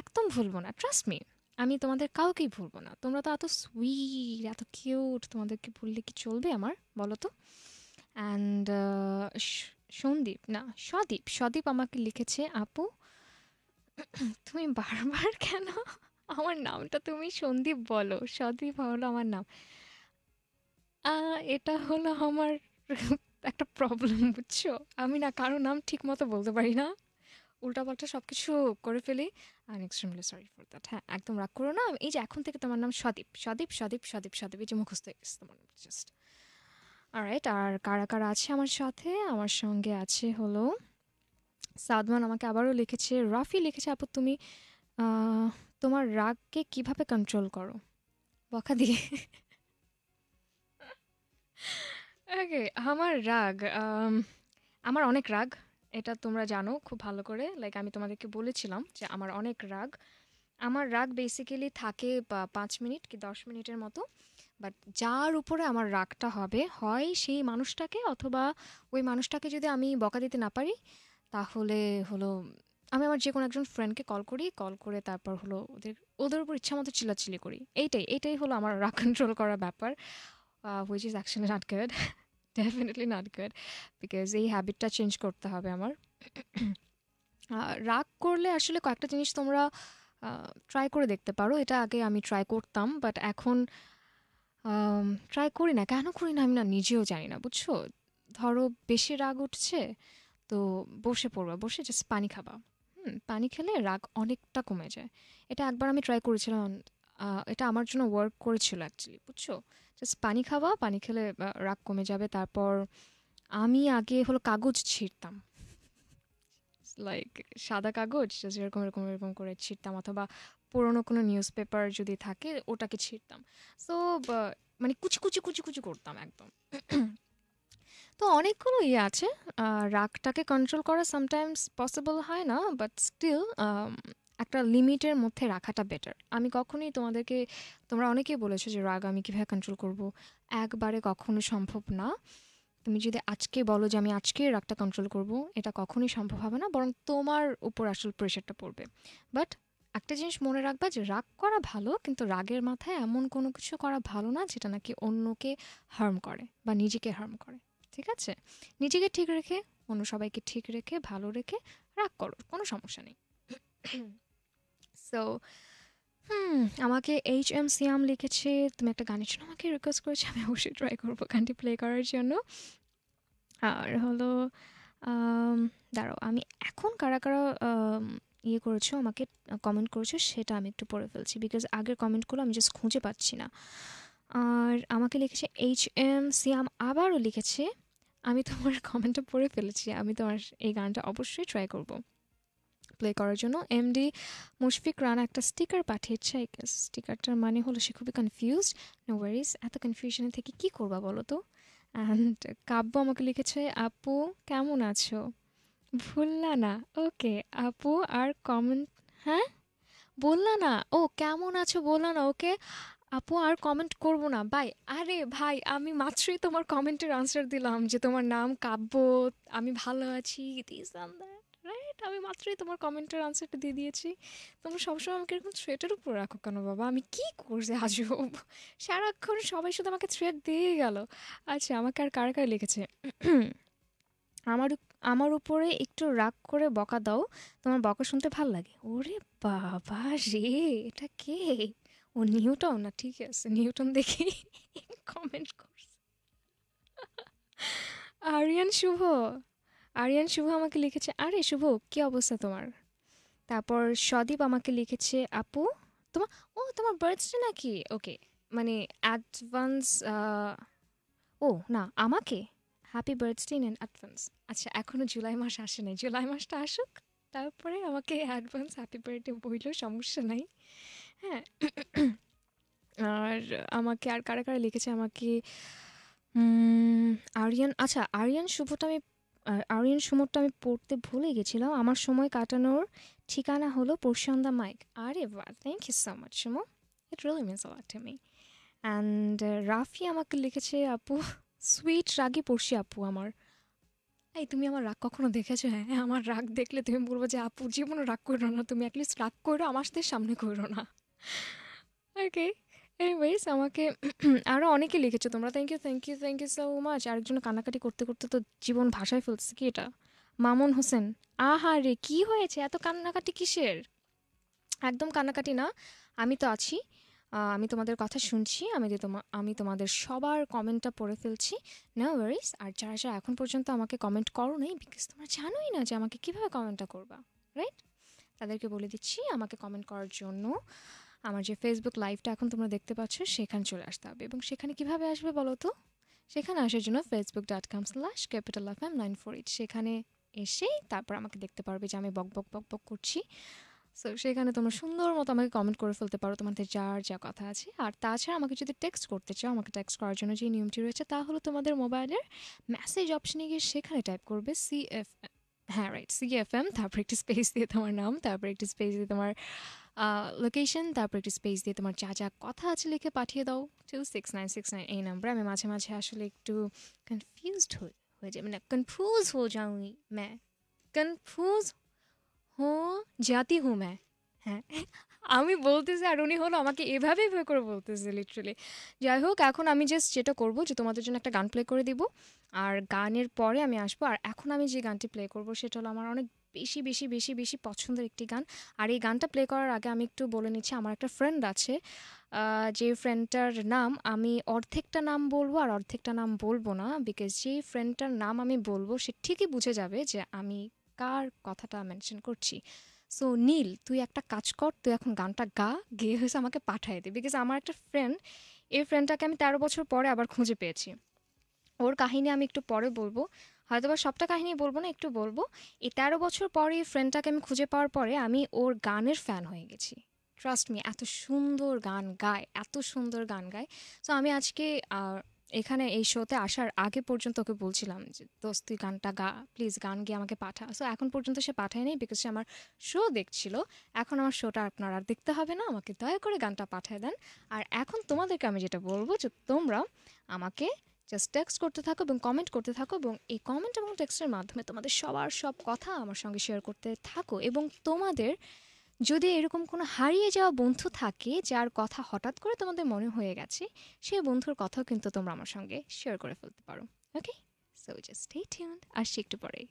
একদম ভুলবো না ট্রাস্ট মি আমি তোমাদের কাউকেই ভুলবো না তোমরা তো এত সুইট এত কিউট তোমাদেরকে ভুললে কি চলবে আমার বলো তো অ্যান্ড সন্দীপ না সদীপ সদীপ আমাকে লিখেছে আপু তুমি বারবার কেন আমার নামটা তুমি সন্দীপ বলো সদীপ হলো আমার নাম এটা হলো আমার একটা প্রবলেম বুঝছো আমি না কারো নাম ঠিক মতো বলতে পারি না উল্টাপাল্টা সব কিছু করে ফেলি I extremely sorry for that হ্যাঁ একদম রাগ করো না এই যে এখন থেকে তোমার নাম সদীপ সদীপ সদীপ সদীপ সদীপ এই যে মুখস্থ হয়ে গেছে তোমার জাস্ট রাইট আর কারা কারা আছে আমার সাথে আমার সঙ্গে আছে হলো সাদমান আমাকে আবারও লিখেছে রাফি লিখেছে আপু তুমি তোমার রাগকে কিভাবে কন্ট্রোল করো বকা দিয়ে ওকে আমার রাগ আমার অনেক রাগ এটা তোমরা জানো খুব ভালো করে লাইক আমি তোমাদেরকে বলেছিলাম যে আমার অনেক রাগ আমার রাগ বেসিক্যালি থাকে পাঁচ মিনিট কি দশ মিনিটের মতো বাট যার উপরে আমার রাগটা হবে হয় সেই মানুষটাকে অথবা ওই মানুষটাকে যদি আমি বকা দিতে না পারি তাহলে হলো আমি আমার যে কোনো একজন ফ্রেন্ডকে কল করি কল করে তারপর হলো ওদের ওদের উপর ইচ্ছা মতো চিল্লাচিল্লি করি এইটাই এইটাই হলো আমার রাগ কন্ট্রোল করার ব্যাপার uh, which is actually not good. Definitely not good because এই হ্যাবিটটা চেঞ্জ করতে হবে আমার রাগ করলে আসলে কয়েকটা জিনিস তোমরা ট্রাই করে দেখতে পারো এটা আগে আমি ট্রাই করতাম বাট এখন ট্রাই করি না কেন করি না আমি না নিজেও জানি না বুঝছো ধরো বেশি রাগ উঠছে তো বসে পড়বা বসে জাস্ট পানি খাবা হুম পানি খেলে রাগ অনেকটা কমে যায় এটা একবার আমি ট্রাই করেছিলাম এটা আমার জন্য ওয়ার্ক করেছিল অ্যাকচুয়ালি বুঝছো জাস্ট পানি খাওয়া পানি খেলে রাগ কমে যাবে তারপর আমি আগে হলো কাগজ ছিঁড়তাম লাইক সাদা কাগজ যেরকম এরকম এরকম করে ছিঁড়তাম অথবা পুরনো কোনো নিউজ পেপার যদি থাকে ওটাকে ছিঁড়তাম সো মানে কুচি কুচি কুচি কুচি করতাম একদম তো অনেকগুলো ইয়ে আছে রাগটাকে কন্ট্রোল করা সামটাইমস পসিবল হয় না বাট স্টিল একটা লিমিটের মধ্যে রাখাটা বেটার আমি কখনোই তোমাদেরকে তোমরা অনেকেই বলেছো যে রাগ আমি কীভাবে কন্ট্রোল করব একবারে কখনো সম্ভব না তুমি যদি আজকে বলো যে আমি আজকে রাগটা কন্ট্রোল করব এটা কখনোই সম্ভব হবে না বরং তোমার উপর আসল প্রেশারটা পড়বে বাট একটা জিনিস মনে রাখবা যে রাগ করা ভালো কিন্তু রাগের মাথায় এমন কোনো কিছু করা ভালো না যেটা নাকি অন্যকে হার্ম করে বা নিজেকে হার্ম করে ঠিক আছে নিজেকে ঠিক রেখে অন্য সবাইকে ঠিক রেখে ভালো রেখে রাগ করো কোনো সমস্যা নেই সো হুম আমাকে এইচ এম সিয়াম লিখেছে তুমি একটা গানের জন্য আমাকে রিকোয়েস্ট করেছে আমি অবশ্যই ট্রাই করবো গানটি প্লে করার জন্য আর হলো দাঁড়াও আমি এখন কারা কারা ইয়ে করেছো আমাকে কমেন্ট করেছো সেটা আমি একটু পড়ে ফেলছি বিকজ আগের কমেন্টগুলো আমি জাস্ট খুঁজে পাচ্ছি না আর আমাকে লিখেছে এইচ এম সিয়াম আবারও লিখেছে আমি তোমার কমেন্টটা পড়ে ফেলেছি আমি তোমার এই গানটা অবশ্যই ট্রাই করবো প্লে করার জন্য এমডি মুশফিক রানা একটা স্টিকার পাঠিয়েছে স্টিকারটার মানে হলো সে খুবই কনফিউজড নো ওয়ারিস এত কনফিউশনে থেকে কি করবা বলো তো অ্যান্ড কাব্য আমাকে লিখেছে আপু কেমন আছো ভুললা না ওকে আপু আর কমেন্ট হ্যাঁ বললা না ও কেমন আছো বললা না ওকে আপু আর কমেন্ট করব না বাই আরে ভাই আমি মাত্রই তোমার কমেন্টের আনসার দিলাম যে তোমার নাম কাব্য আমি ভালো আছি দিস আমি মাত্রই তোমার কমেন্টের আনসারটা দিয়ে দিয়েছি তোমরা সবসময় আমাকে এরকম থ্রেটের উপর রাখো কেন বাবা আমি কী করছি আজও সারাক্ষণ সবাই শুধু আমাকে থ্রেট দিয়ে গেল আচ্ছা আমাকে আর কার কার লিখেছে আমার আমার উপরে একটু রাগ করে বকা দাও তোমার বকা শুনতে ভাল লাগে ওরে বাবা রে এটা কে ও নিউটন না ঠিক আছে নিউটন দেখি কমেন্ট করছে আরিয়ান শুভ আরিয়ান শুভ আমাকে লিখেছে আরে শুভ কী অবস্থা তোমার তারপর সদীপ আমাকে লিখেছে আপু তোমার ও তোমার বার্থডে নাকি ওকে মানে অ্যাডভান্স ও না আমাকে হ্যাপি বার্থডে ইন অ্যাডভান্স আচ্ছা এখনও জুলাই মাস আসে নাই জুলাই মাসটা আসুক তারপরে আমাকে অ্যাডভান্স হ্যাপি বার্থডে বইল সমস্যা নাই হ্যাঁ আর আমাকে আর কারা কারা লিখেছে আমাকে আরিয়ান আচ্ছা আরিয়ান শুভটা আমি আরিয়ান সুমোরটা আমি পড়তে ভুলে গেছিলাম আমার সময় কাটানোর ঠিকানা হলো প্রশান্দা মাইক আরে বা thank you so much Sumo it really means a lot to me and Rafi আমাকে লিখেছে আপু সুইট রাগি পড়ছি আপু আমার এই তুমি আমার রাগ কখনো দেখেছো হ্যাঁ, হ্যাঁ আমার রাগ দেখলে তুমি বলবো যে আপু জীবনও রাগ করো না তুমি অ্যাটলিস্ট রাগ করো আমার সাথে সামনে করো না ওকে এনিওয়েজ আমাকে আরও অনেকে লিখেছো তোমরা thank you thank you thank you so much আরেকজন কান্নাকাটি করতে করতে তো জীবন ভাষায় ফেলছে কি এটা মামুন হোসেন আহা রে কি হয়েছে এত কান্নাকাটি কিসের একদম কান্নাকাটি না আমি তো আছি আমি তোমাদের কথা শুনছি আমি তোমা আমি তোমাদের সবার কমেন্টটা পড়ে ফেলছি নো ওয়ারিস আর যারা যারা এখন পর্যন্ত আমাকে কমেন্ট করো নাই বিকজ তোমরা জানোই না যে আমাকে কীভাবে কমেন্টটা করবা রাইট তাদেরকে বলে দিচ্ছি আমাকে কমেন্ট করার জন্য আমার যে ফেসবুক লাইভটা এখন তোমরা দেখতে পাচ্ছ সেখানে চলে আসতে হবে এবং সেখানে কিভাবে আসবে বলো তো সেখানে আসার জন্য Facebook dot com slash capital F M nine four eight সেখানে এসে তারপর আমাকে দেখতে পারবে যে আমি বক বক বক বক করছি সো সেখানে তোমরা সুন্দর মতো আমাকে কমেন্ট করে ফেলতে পারো তোমাদের যার যা কথা আছে আর তাছাড়া আমাকে যদি টেক্সট করতে চাও আমাকে টেক্সট করার জন্য যে নিয়মটি রয়েছে তা হলো তোমাদের মোবাইলের মেসেজ অপশনে গিয়ে সেখানে টাইপ করবে সি এফ হ্যাঁ রাইট সি এফ এম তারপর একটি স্পেস দিয়ে তোমার নাম তারপর একটি স্পেস দিয়ে তোমার লোকেশন তারপর একটু স্পেস দিয়ে তোমার যা যা কথা আছে লিখে পাঠিয়ে দাও two six nine six nine এই নাম্বারে আমি মাঝে মাঝে আসলে একটু কনফিউজড হয়ে যাই মানে কনফিউজ হো যাও ম্যা কনফিউজ হো জাতি হু ম্যা হ্যাঁ আমি বলতেছি আর উনি হলো আমাকে এভাবে ভয় করে বলতেছে লিটারেলি যাই হোক এখন আমি জাস্ট যেটা করবো যে তোমাদের জন্য একটা গান প্লে করে দিব আর গানের পরে আমি আসবো আর এখন আমি যে গানটি প্লে করব সেটা হলো আমার অনেক বেশি বেশি বেশি বেশি পছন্দের একটি গান আর এই গানটা প্লে করার আগে আমি একটু বলে নিচ্ছি আমার একটা ফ্রেন্ড আছে যে ফ্রেন্ডটার নাম আমি অর্ধেকটা নাম বলবো আর অর্ধেকটা নাম বলবো না বিকজ যে ফ্রেন্ডটার নাম আমি বলবো সে ঠিকই বুঝে যাবে যে আমি কার কথাটা মেনশন করছি সো নীল তুই একটা কাজ কর তুই এখন গানটা গা গে হয়েছে আমাকে পাঠিয়ে দে বিকজ আমার একটা ফ্রেন্ড এই ফ্রেন্ডটাকে আমি তেরো বছর পরে আবার খুঁজে পেয়েছি ওর কাহিনী আমি একটু পরে বলবো হয়তো বা সবটা কাহিনী বলবো না একটু বলবো এই তেরো বছর পরে ফ্রেন্ডটাকে আমি খুঁজে পাওয়ার পরে আমি ওর গানের ফ্যান হয়ে গেছি ট্রাস্ট মি এত সুন্দর গান গায় এত সুন্দর গান গায় সো আমি আজকে এখানে এই শোতে আসার আগে পর্যন্ত ওকে বলছিলাম যে দোস্ত তুই গানটা গা প্লিজ গান গিয়ে আমাকে পাঠা সো এখন পর্যন্ত সে পাঠায়নি বিকজ সে আমার শো দেখছিল এখন আমার শোটা আপনার আর দেখতে হবে না আমাকে দয়া করে গানটা পাঠায় দেন আর এখন তোমাদেরকে আমি যেটা বলবো যে তোমরা আমাকে জাস্ট টেক্সট করতে থাকো এবং কমেন্ট করতে থাকো এবং এই কমেন্ট এবং টেক্সটের মাধ্যমে তোমাদের সবার সব কথা আমার সঙ্গে শেয়ার করতে থাকো এবং তোমাদের যদি এরকম কোনো হারিয়ে যাওয়া বন্ধু থাকে যার কথা হঠাৎ করে তোমাদের মনে হয়ে গেছে সেই বন্ধুর কথাও কিন্তু তোমরা আমার সঙ্গে শেয়ার করে ফেলতে পারো okay so just stay tuned আসছি একটু পরেই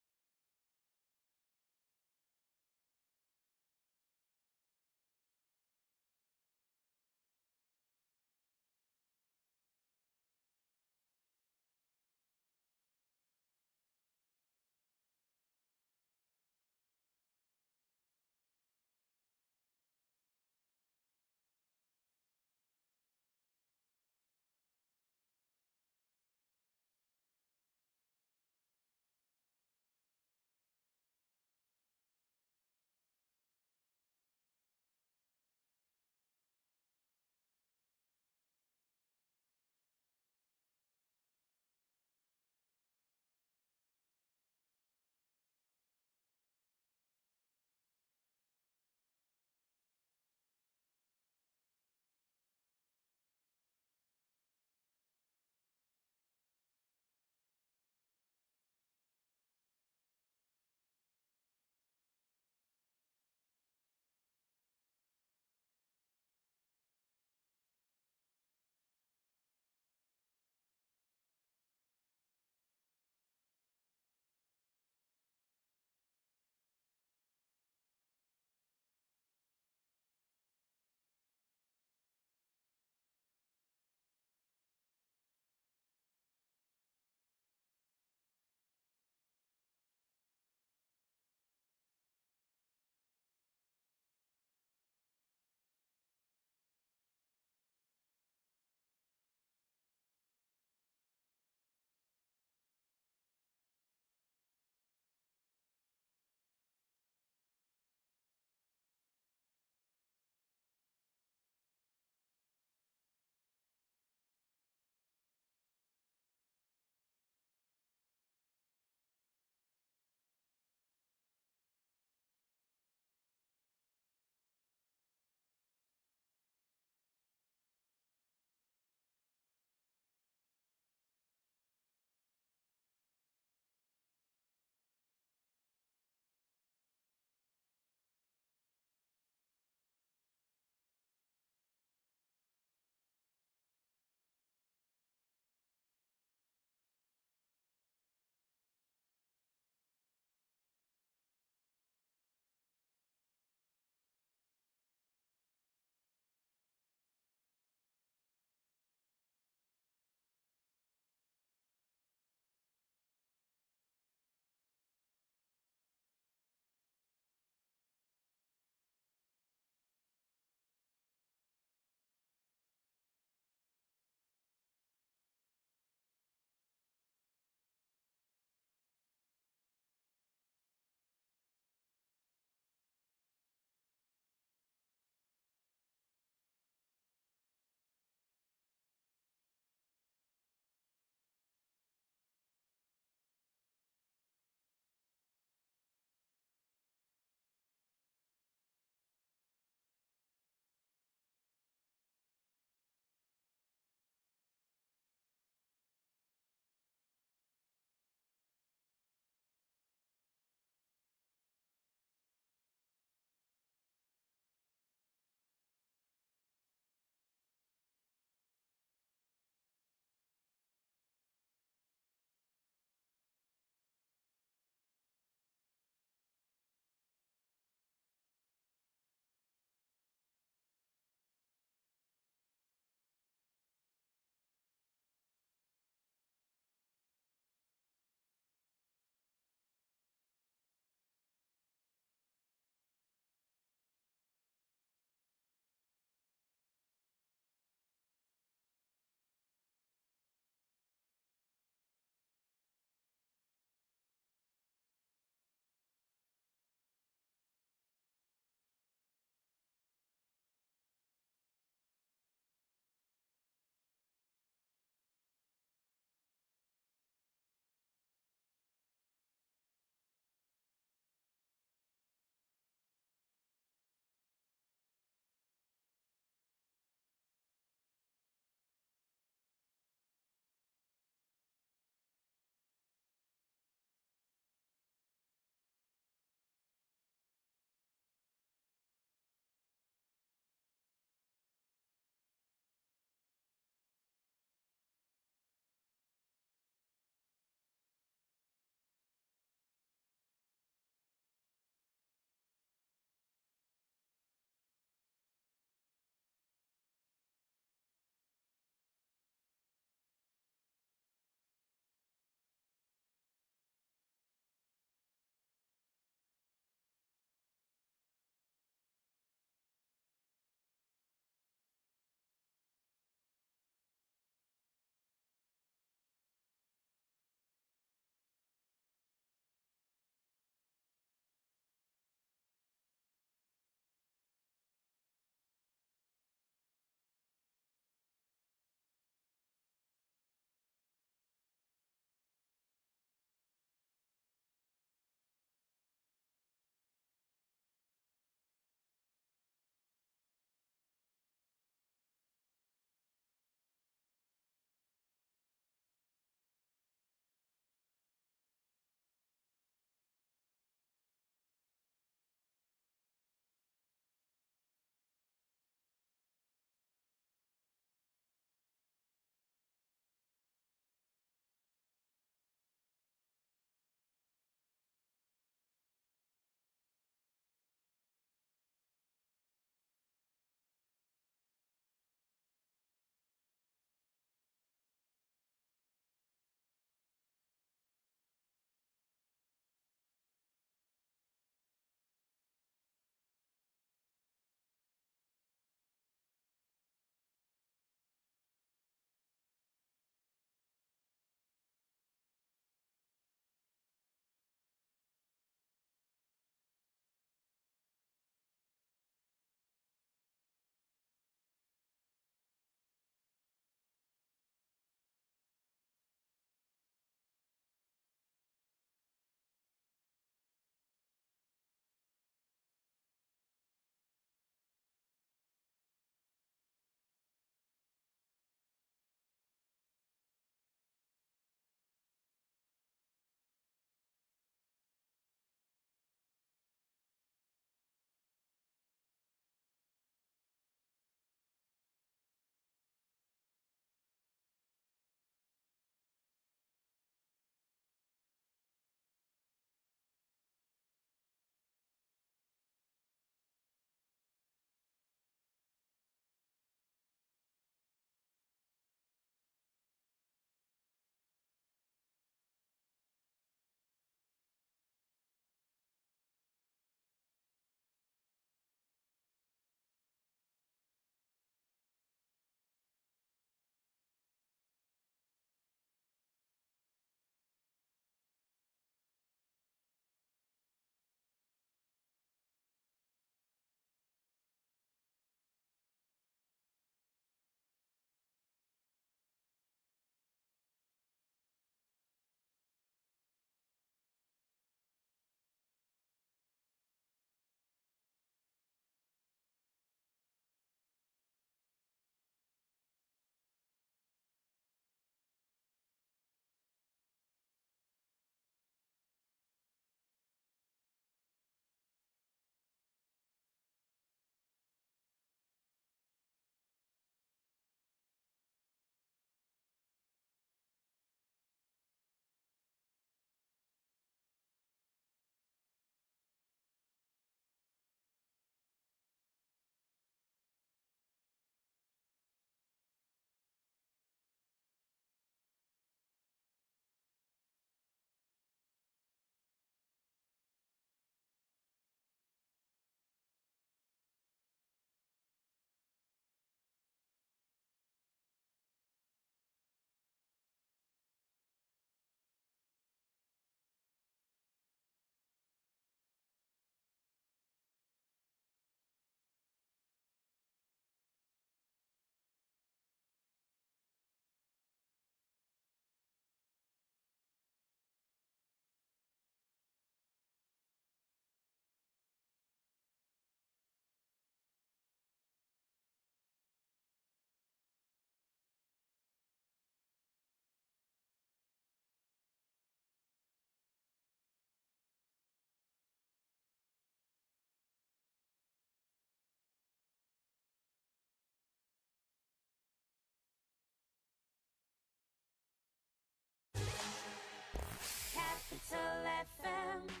Capital FM. আমি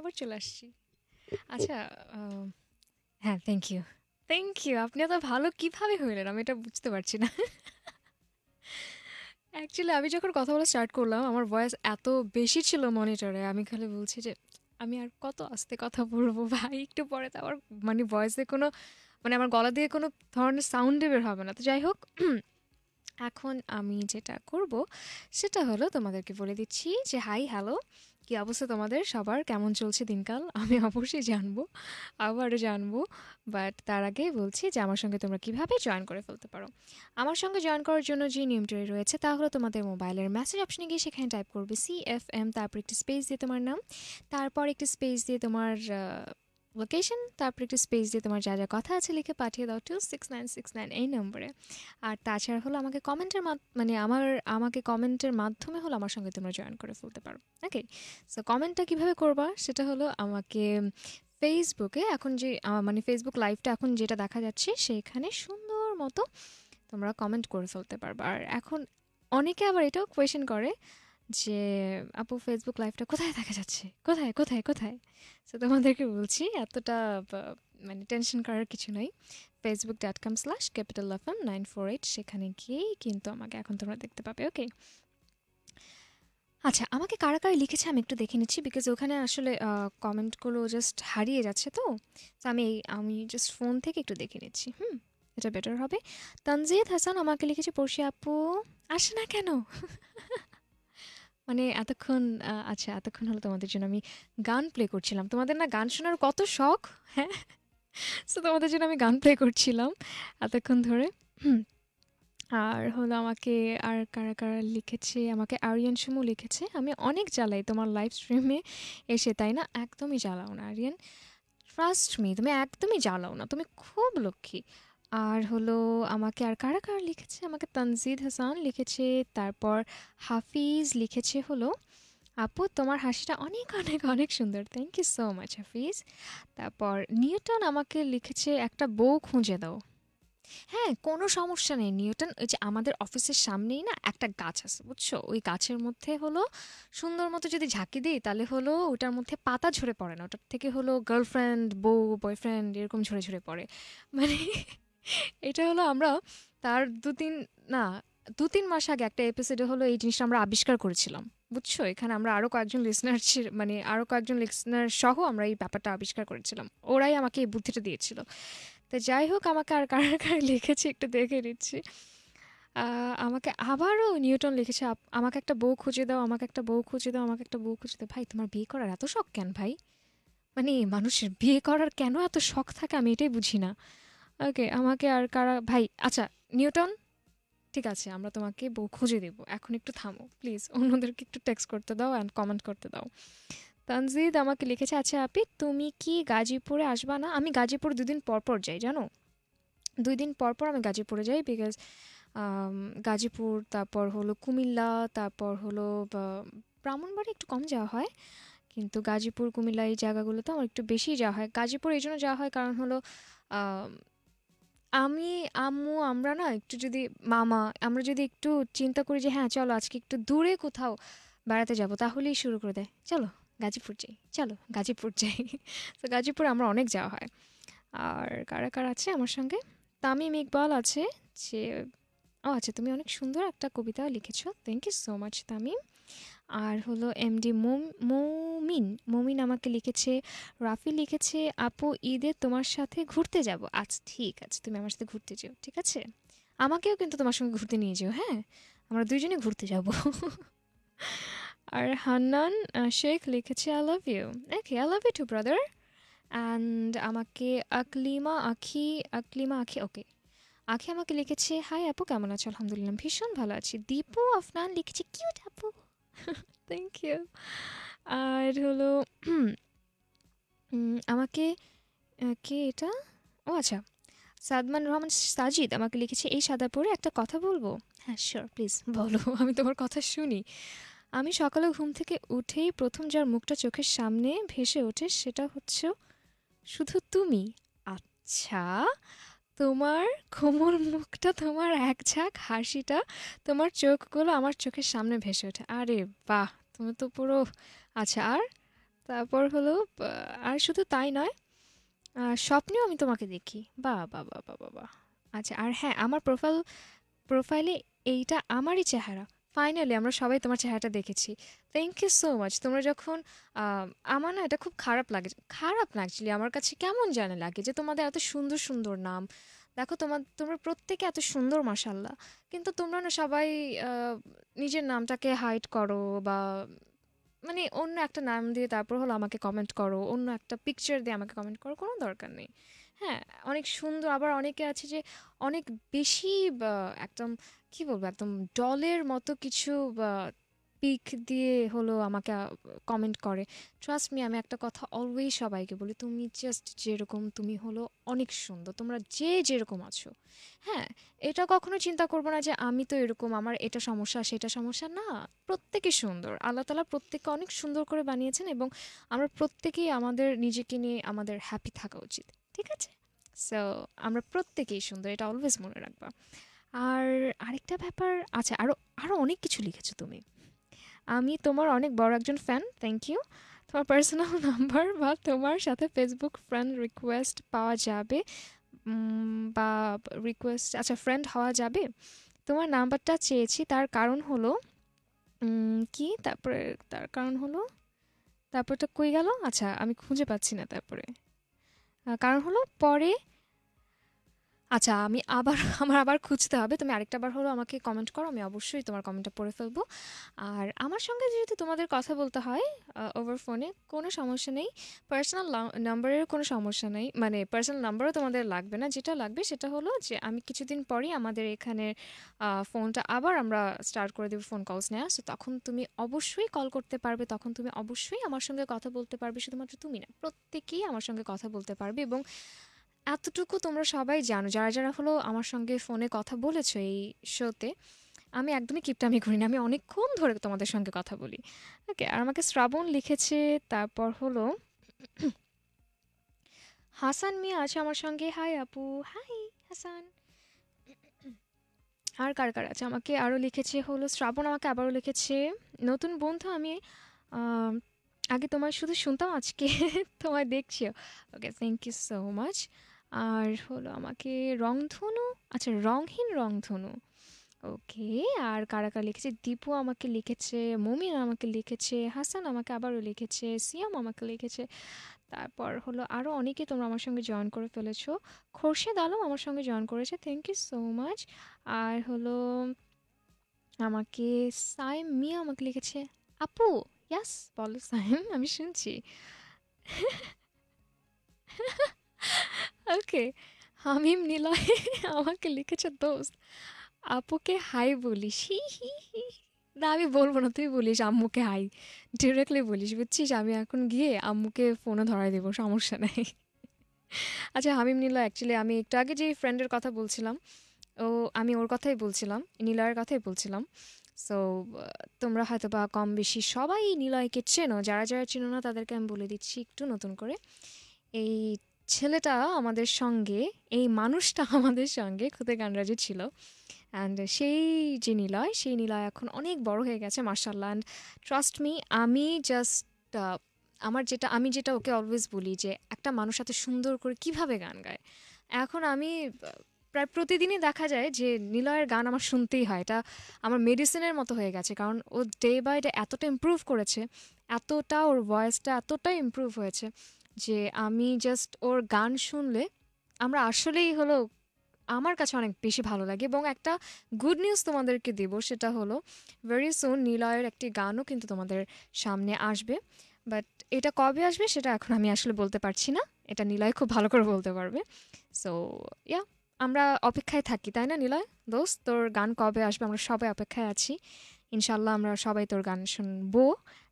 আবার চলে আসছি আচ্ছা হ্যাঁ থ্যাংক ইউ থ্যাংক ইউ আপনি এত ভালো কীভাবে হইলেন আমি এটা বুঝতে পারছি না অ্যাকচুয়ালি আমি যখন কথা বলা স্টার্ট করলাম আমার ভয়েস এত বেশি ছিল মনিটরে আমি খালি বলছি যে আমি আর কত আস্তে কথা বলবো ভাই একটু পরে তো আমার মানে ভয়েসে কোনো মানে আমার গলা দিয়ে কোনো ধরনের সাউন্ডে বের হবে না তো যাই হোক এখন আমি যেটা করব সেটা হলো তোমাদেরকে বলে দিচ্ছি যে হাই হ্যালো কি অবস্থা তোমাদের সবার কেমন চলছে দিনকাল আমি অবশ্যই জানবো আবারও জানবো বাট তার আগে বলছি যে আমার সঙ্গে তোমরা কিভাবে জয়েন করে ফেলতে পারো আমার সঙ্গে জয়েন করার জন্য যে নিয়মটি রয়েছে তা তোমাদের মোবাইলের মেসেজ অপশনে গিয়ে সেখানে টাইপ করবে সি এফ এম তারপর একটি স্পেস দিয়ে তোমার নাম তারপর একটি স্পেস দিয়ে তোমার লোকেশন তারপর একটু স্পেস দিয়ে তোমার যা যা কথা আছে লিখে পাঠিয়ে দাও two six nine six nine এই নম্বরে আর তাছাড়া হলো আমাকে কমেন্টের মানে আমার আমাকে কমেন্টের মাধ্যমে হলো আমার সঙ্গে তোমরা জয়েন করে ফেলতে পারো ওকে সো কমেন্টটা কীভাবে করবা সেটা হলো আমাকে ফেসবুকে এখন যে মানে ফেসবুক লাইভটা এখন যেটা দেখা যাচ্ছে সেইখানে সুন্দর মতো তোমরা কমেন্ট করে ফেলতে পারবা আর এখন অনেকে আবার এটাও কোয়েশন করে যে আপু ফেসবুক লাইভটা কোথায় দেখা যাচ্ছে কোথায় কোথায় কোথায় সো তোমাদেরকে বলছি এতটা মানে টেনশন করার কিছু নাই Facebook dot com slash capital M nine four eight সেখানে গিয়েই কিন্তু আমাকে এখন তোমরা দেখতে পাবে ওকে আচ্ছা আমাকে কারা কারা লিখেছে আমি একটু দেখে নিচ্ছি বিকজ ওখানে আসলে কমেন্টগুলো জাস্ট হারিয়ে যাচ্ছে তো আমি আমি জাস্ট ফোন থেকে একটু দেখে নিচ্ছি হুম এটা বেটার হবে তানজিদ হাসান আমাকে লিখেছে পড়শি আপু আসে না কেন মানে এতক্ষণ আচ্ছা এতক্ষণ হলো তোমাদের জন্য আমি গান প্লে করছিলাম। তোমাদের না গান শোনার কত শখ, হ্যাঁ? সো তোমাদের জন্য আমি গান প্লে করছিলাম এতক্ষণ ধরে। আর হলো আমাকে আর কারা, কারা লিখেছে আমাকে আরিয়ান সুমু লিখেছে, "আমি অনেক জ্বালাই তোমার লাইভ স্ট্রিমে এসে, তাই না?" একদমই জ্বালাও না আরিয়ান। ট্রাস্ট মি তুমি একদমই জ্বালাও না। তুমি খুব লক্ষ্মী। আর হলো আমাকে আর কারা কারা লিখেছে আমাকে তানজিদ হাসান লিখেছে তারপর হাফিজ লিখেছে হলো আপু তোমার হাসিটা অনেক অনেক অনেক সুন্দর thank you so much Hafiz তারপর নিউটন আমাকে লিখেছে একটা বউ খুঁজে দাও হ্যাঁ কোনো সমস্যা নেই নিউটন ওই যে আমাদের অফিসের সামনেই না একটা গাছ আছে বুঝছো ওই গাছের মধ্যে হলো সুন্দর মতো যদি ঝাঁকি দিই তাহলে হলো ওটার মধ্যে পাতা ঝরে পড়ে না ওটার থেকে হলো গার্লফ্রেন্ড বউ বয়ফ্রেন্ড এরকম ঝরে ঝরে পড়ে মানে এটা হলো আমরা তার দু তিন না দু তিন মাস আগে একটা এপিসোডে হলো এই জিনিসটা আমরা আবিষ্কার করেছিলাম বুঝছো এখানে আমরা আরও কয়েকজন লিসনার মানে আরও কয়েকজন লিসনার সহ আমরা এই ব্যাপারটা আবিষ্কার করেছিলাম ওরাই আমাকে এই বুদ্ধিটা দিয়েছিল তো যাই হোক আমাকে আর কারা কারা লিখেছে একটু দেখে নিচ্ছি আমাকে আবারও নিউটন লিখেছে আমাকে একটা বউ খুঁজে দাও আমাকে একটা বউ খুঁজে দাও আমাকে একটা বউ খুঁজে দাও ভাই তোমার বিয়ে করার এত শখ কেন ভাই মানে মানুষের বিয়ে করার কেন এত শখ থাকে আমি এটাই বুঝি না ওকে আমাকে আর কারা ভাই আচ্ছা নিউটন ঠিক আছে আমরা তোমাকে বউ খুঁজে দেবো এখন একটু থামো প্লিজ অন্যদেরকে একটু টেক্সট করতে দাও অ্যান্ড কমেন্ট করতে দাও তানজিদ আমাকে লিখেছে আচ্ছা আপি তুমি কি গাজীপুরে আসবা না আমি গাজীপুর দুদিন পরপর যাই জানো দুই দিন পর পর আমি গাজীপুরে যাই বিকজ গাজীপুর তারপর হলো কুমিল্লা তারপর হলো ব্রাহ্মণবাড়ি একটু কম যাওয়া হয় কিন্তু গাজীপুর কুমিল্লা এই জায়গাগুলোতে আমার একটু বেশি যাওয়া হয় গাজীপুর এই জন্য যাওয়া হয় কারণ হলো আমি, আম্মু, আমরা না একটু যদি মামা, আমরা যদি একটু চিন্তা করি যে হ্যাঁ, চলো আজকে একটু দূরে কোথাও বেড়াতে যাবো, তাহলেই শুরু করে দেয়, "চলো গাজীপুর যাই, চলো গাজীপুর যাই।" তো গাজীপুরে আমরা অনেক যাওয়া হয়। আর কারা, কারা আছে আমার সঙ্গে? তামিম ইকবাল আছে যে ও আচ্ছা, তুমি অনেক সুন্দর একটা কবিতা লিখেছো thank you so much Tamim. আর হলো এমডি মৌমিন মৌমিন আমাকে লিখেছে রাফি লিখেছে আপু ঈদে তোমার সাথে ঘুরতে যাব আচ্ছা ঠিক আছে তুমি আমার সাথে ঘুরতে যেও ঠিক আছে আমাকেও কিন্তু তোমার সঙ্গে ঘুরতে নিয়ে যেও হ্যাঁ আমরা দুইজনে ঘুরতে যাব আর হান্নান শেখ লিখেছে I love you okay I love you too brother and আমাকে আকলিমা আখি আকলিমা আখি ওকে আখি আমাকে লিখেছে হাই আপু কেমন আছো আলহামদুলিল্লাহ ভীষণ ভালো আছি দীপু আফনান লিখেছে কিউট আপু থ্যাংক ইউ আর হলো আমাকে কে এটা ও আচ্ছা সাদমান রহমান সাজিদ আমাকে লিখেছে এই সাদা পরে একটা কথা বলবো হ্যাঁ শিওর প্লিজ বলো আমি তোমার কথা শুনি আমি সকালে ঘুম থেকে উঠেই প্রথম যার মুখটা চোখের সামনে ভেসে ওঠে সেটা হচ্ছে শুধু তুমি আচ্ছা তোমার কোমল মুখটা তোমার এক ঝাঁক হাসিটা তোমার চোখগুলো আমার চোখের সামনে ভেসে ওঠে আরে বাহ তুমি তো পুরো আচ্ছা আর তারপর হলো আর শুধু তাই নয় স্বপ্নেও আমি তোমাকে দেখি বা বা বা বা বা আচ্ছা আর হ্যাঁ আমার প্রোফাইল প্রোফাইলে এইটা আমারই চেহারা ফাইনালি আমরা সবাই তোমার চেহারাটা দেখেছি থ্যাংক ইউ সো মাচ তোমরা যখন আমার না এটা খুব খারাপ লাগে খারাপ না অ্যাকচুয়ালি আমার কাছে কেমন জানে লাগে যে তোমাদের এত সুন্দর সুন্দর নাম দেখো তোমার তোমরা প্রত্যেকে এত সুন্দর মাসাল্লাহ কিন্তু তোমরা না সবাই নিজের নামটাকে হাইড করো বা মানে অন্য একটা নাম দিয়ে তারপর হলো আমাকে কমেন্ট করো অন্য একটা পিকচার দিয়ে আমাকে কমেন্ট করো কোনো দরকার নেই হ্যাঁ অনেক সুন্দর আবার অনেকে আছে যে অনেক বেশি একদম কি বলবো একদম ডলের মতো কিছু পিক দিয়ে হলো আমাকে কমেন্ট করে ট্রাস্ট মি আমি একটা কথা অলওয়েজ সবাইকে বলি তুমি জাস্ট যেরকম তুমি হলো অনেক সুন্দর তোমরা যে যেরকম আছো হ্যাঁ এটা কখনো চিন্তা করবো না যে আমি তো এরকম আমার এটা সমস্যা সেটা সমস্যা না প্রত্যেকে সুন্দর আল্লাহ তালা প্রত্যেককে অনেক সুন্দর করে বানিয়েছেন এবং আমরা প্রত্যেকেই আমাদের নিজেকে নিয়ে আমাদের হ্যাপি থাকা উচিত ঠিক আছে সো আমরা প্রত্যেকেই সুন্দর এটা অলওয়েজ মনে রাখবা আর আরেকটা ব্যাপার আছে আচ্ছা, আরও আরও অনেক কিছু লিখেছো তুমি আমি তোমার অনেক বড় একজন ফ্যান থ্যাংক ইউ তোমার পার্সোনাল নাম্বার বা তোমার সাথে ফেসবুক ফ্রেন্ড রিকোয়েস্ট পাওয়া যাবে বা রিকোয়েস্ট আচ্ছা ফ্রেন্ড হওয়া যাবে তোমার নাম্বারটা চেয়েছি তার কারণ হলো কি তারপরে তার কারণ হলো তারপরটা কই গেল আচ্ছা আমি খুঁজে পাচ্ছি না তারপরে কারণ হলো পরে আচ্ছা আমি আবার আমার আবার খুঁজতে হবে তুমি আরেকটা বার হলো আমাকে কমেন্ট করো আমি অবশ্যই তোমার কমেন্টটা পড়ে ফেলবো আর আমার সঙ্গে যেহেতু তোমাদের কথা বলতে হয় ওভার ফোনে কোনো সমস্যা নেই পার্সোনাল নাম্বারের কোনো সমস্যা নেই মানে পার্সোনাল নাম্বারও তোমাদের লাগবে না যেটা লাগবে সেটা হলো যে আমি কিছুদিন পরেই আমাদের এখানের ফোনটা আবার আমরা স্টার্ট করে দেবো ফোন কলস নেওয়া সো তখন তুমি অবশ্যই কল করতে পারবে তখন তুমি অবশ্যই আমার সঙ্গে কথা বলতে পারবে শুধুমাত্র তুমি না প্রত্যেকেই আমার সঙ্গে কথা বলতে পারবে এবং এতটুকু তোমরা সবাই জানো যারা যারা হলো আমার সঙ্গে ফোনে কথা বলেছো এই শোতে আমি একদমই কিপটামি করি না আমি অনেকক্ষণ ধরে তোমাদের সঙ্গে কথা বলি ওকে আর আমাকে শ্রাবণ লিখেছে তারপর হলো হাসান মিয়া আছে আমার সঙ্গে হাই আপু হাই হাসান আর কার কার আছে আমাকে আরও লিখেছে হলো শ্রাবণ আমাকে আবারও লিখেছে নতুন বন্ধু আমি আগে তোমার শুধু শুনতাম আজকে তোমায় দেখছিও okay thank you so much আর হলো আমাকে রংধনু আচ্ছা রংহীন রংধনু ওকে আর কারা কারা লিখেছে দীপু আমাকে লিখেছে মমিন আমাকে লিখেছে হাসান আমাকে আবারও লিখেছে সিয়াম আমাকে লিখেছে তারপর হলো আরও অনেকে তোমরা আমার সঙ্গে জয়েন করে ফেলেছো খোরশেদ আলম আমার সঙ্গে জয়েন করেছে থ্যাংক ইউ সো মাচ আর হলো আমাকে সাইম মিয়া আমাকে লিখেছে আপু ইয়াস বলো সাইম আমি শুনছি ওকে হামিম নিলয় আমাকে লিখেছে দোস্ত আপুকে হাই বলিস হি হি হি না আমি বলবো না তুই বলিস আম্মুকে হাই ডিরেক্টলি বলিস বুঝছিস আমি এখন গিয়ে আম্মুকে ফোনে ধরাই দেবো সমস্যা নেই আচ্ছা হামিম নীলা অ্যাকচুয়ালি আমি একটু আগে যে ফ্রেন্ডের কথা বলছিলাম ও আমি ওর কথাই বলছিলাম নিলয়ের কথাই বলছিলাম সো তোমরা হয়তো বা কম বেশি সবাই নীলয়কে চেনো যারা যারা চেনো না তাদেরকে আমি বলে দিচ্ছি একটু নতুন করে এই ছেলেটা আমাদের সঙ্গে এই মানুষটা আমাদের সঙ্গে খুদে গানরাজি ছিল অ্যান্ড সেই যে নিলয় সেই নিলয় এখন অনেক বড় হয়ে গেছে মার্শাল্লাহ অ্যান্ড ট্রাস্ট মি আমি জাস্ট আমার যেটা আমি যেটা ওকে অলওয়েজ বলি যে একটা মানুষ এত সুন্দর করে কিভাবে গান গায় এখন আমি প্রায় প্রতিদিনই দেখা যায় যে নিলয়ের গান আমার শুনতেই হয় এটা আমার মেডিসিনের মতো হয়ে গেছে কারণ ও ডে বাই ডে এতটা ইম্প্রুভ করেছে এতটা ওর ভয়েসটা এতটাই ইম্প্রুভ হয়েছে যে আমি জাস্ট ওর গান শুনলে আমরা আসলেই হলো আমার কাছে অনেক বেশি ভালো লাগে এবং একটা গুড নিউজ তোমাদেরকে দেব সেটা হলো ভেরি সুন নীলয়ের একটি গানও কিন্তু তোমাদের সামনে আসবে বাট এটা কবে আসবে সেটা এখন আমি আসলে বলতে পারছি না এটা নিলয় খুব ভালো করে বলতে পারবে সো ইয়া আমরা অপেক্ষায় থাকি তাই না নিলয় দোস্ত তোর গান কবে আসবে আমরা সবাই অপেক্ষায় আছি ইনশাল্লাহ আমরা সবাই তোর গান শুনবো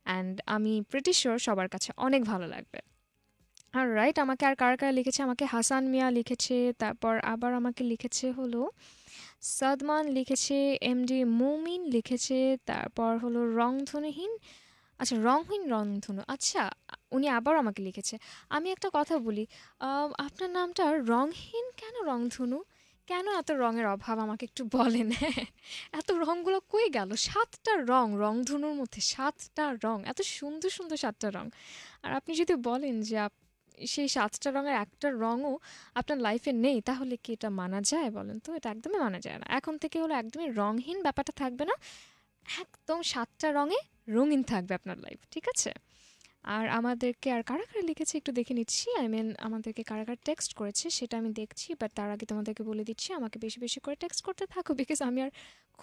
অ্যান্ড আমি প্রিটি শিওর সবার কাছে অনেক ভালো লাগবে আর রাইট আমাকে আর কার কারা লিখেছে আমাকে হাসান মিয়া লিখেছে তারপর আবার আমাকে লিখেছে হলো সাদমান লিখেছে এম ডি মুমিন লিখেছে তারপর হলো রংধনুহীন আচ্ছা রংহীন রংধনু আচ্ছা উনি আবার আমাকে লিখেছে আমি একটা কথা বলি আপনার নামটা রংহীন কেন রংধনু কেন এত রঙের অভাব আমাকে একটু বলেন এত রঙগুলো কই গেল সাতটা রং রংধনুর মধ্যে সাতটা রং এত সুন্দর সুন্দর সাতটা রং আর আপনি যদি বলেন যে আপ সেই সাতটা রঙের একটা রঙও আপনার লাইফে নেই তাহলে কি এটা মানা যায় বলেন তো এটা একদমই মানা যায় না এখন থেকে হলো একদমই রঙহীন ব্যাপারটা থাকবে না একদম সাতটা রঙে রঙিন থাকবে আপনার লাইফ ঠিক আছে আর আমাদেরকে আর কারা কারা লিখেছে একটু দেখে নিচ্ছি আই মিন আমাদেরকে কারা কারা টেক্সট করেছে সেটা আমি দেখছি বাট তার আগে তোমাদেরকে বলে দিচ্ছি আমাকে বেশি বেশি করে টেক্সট করতে থাকো বিকজ আমি আর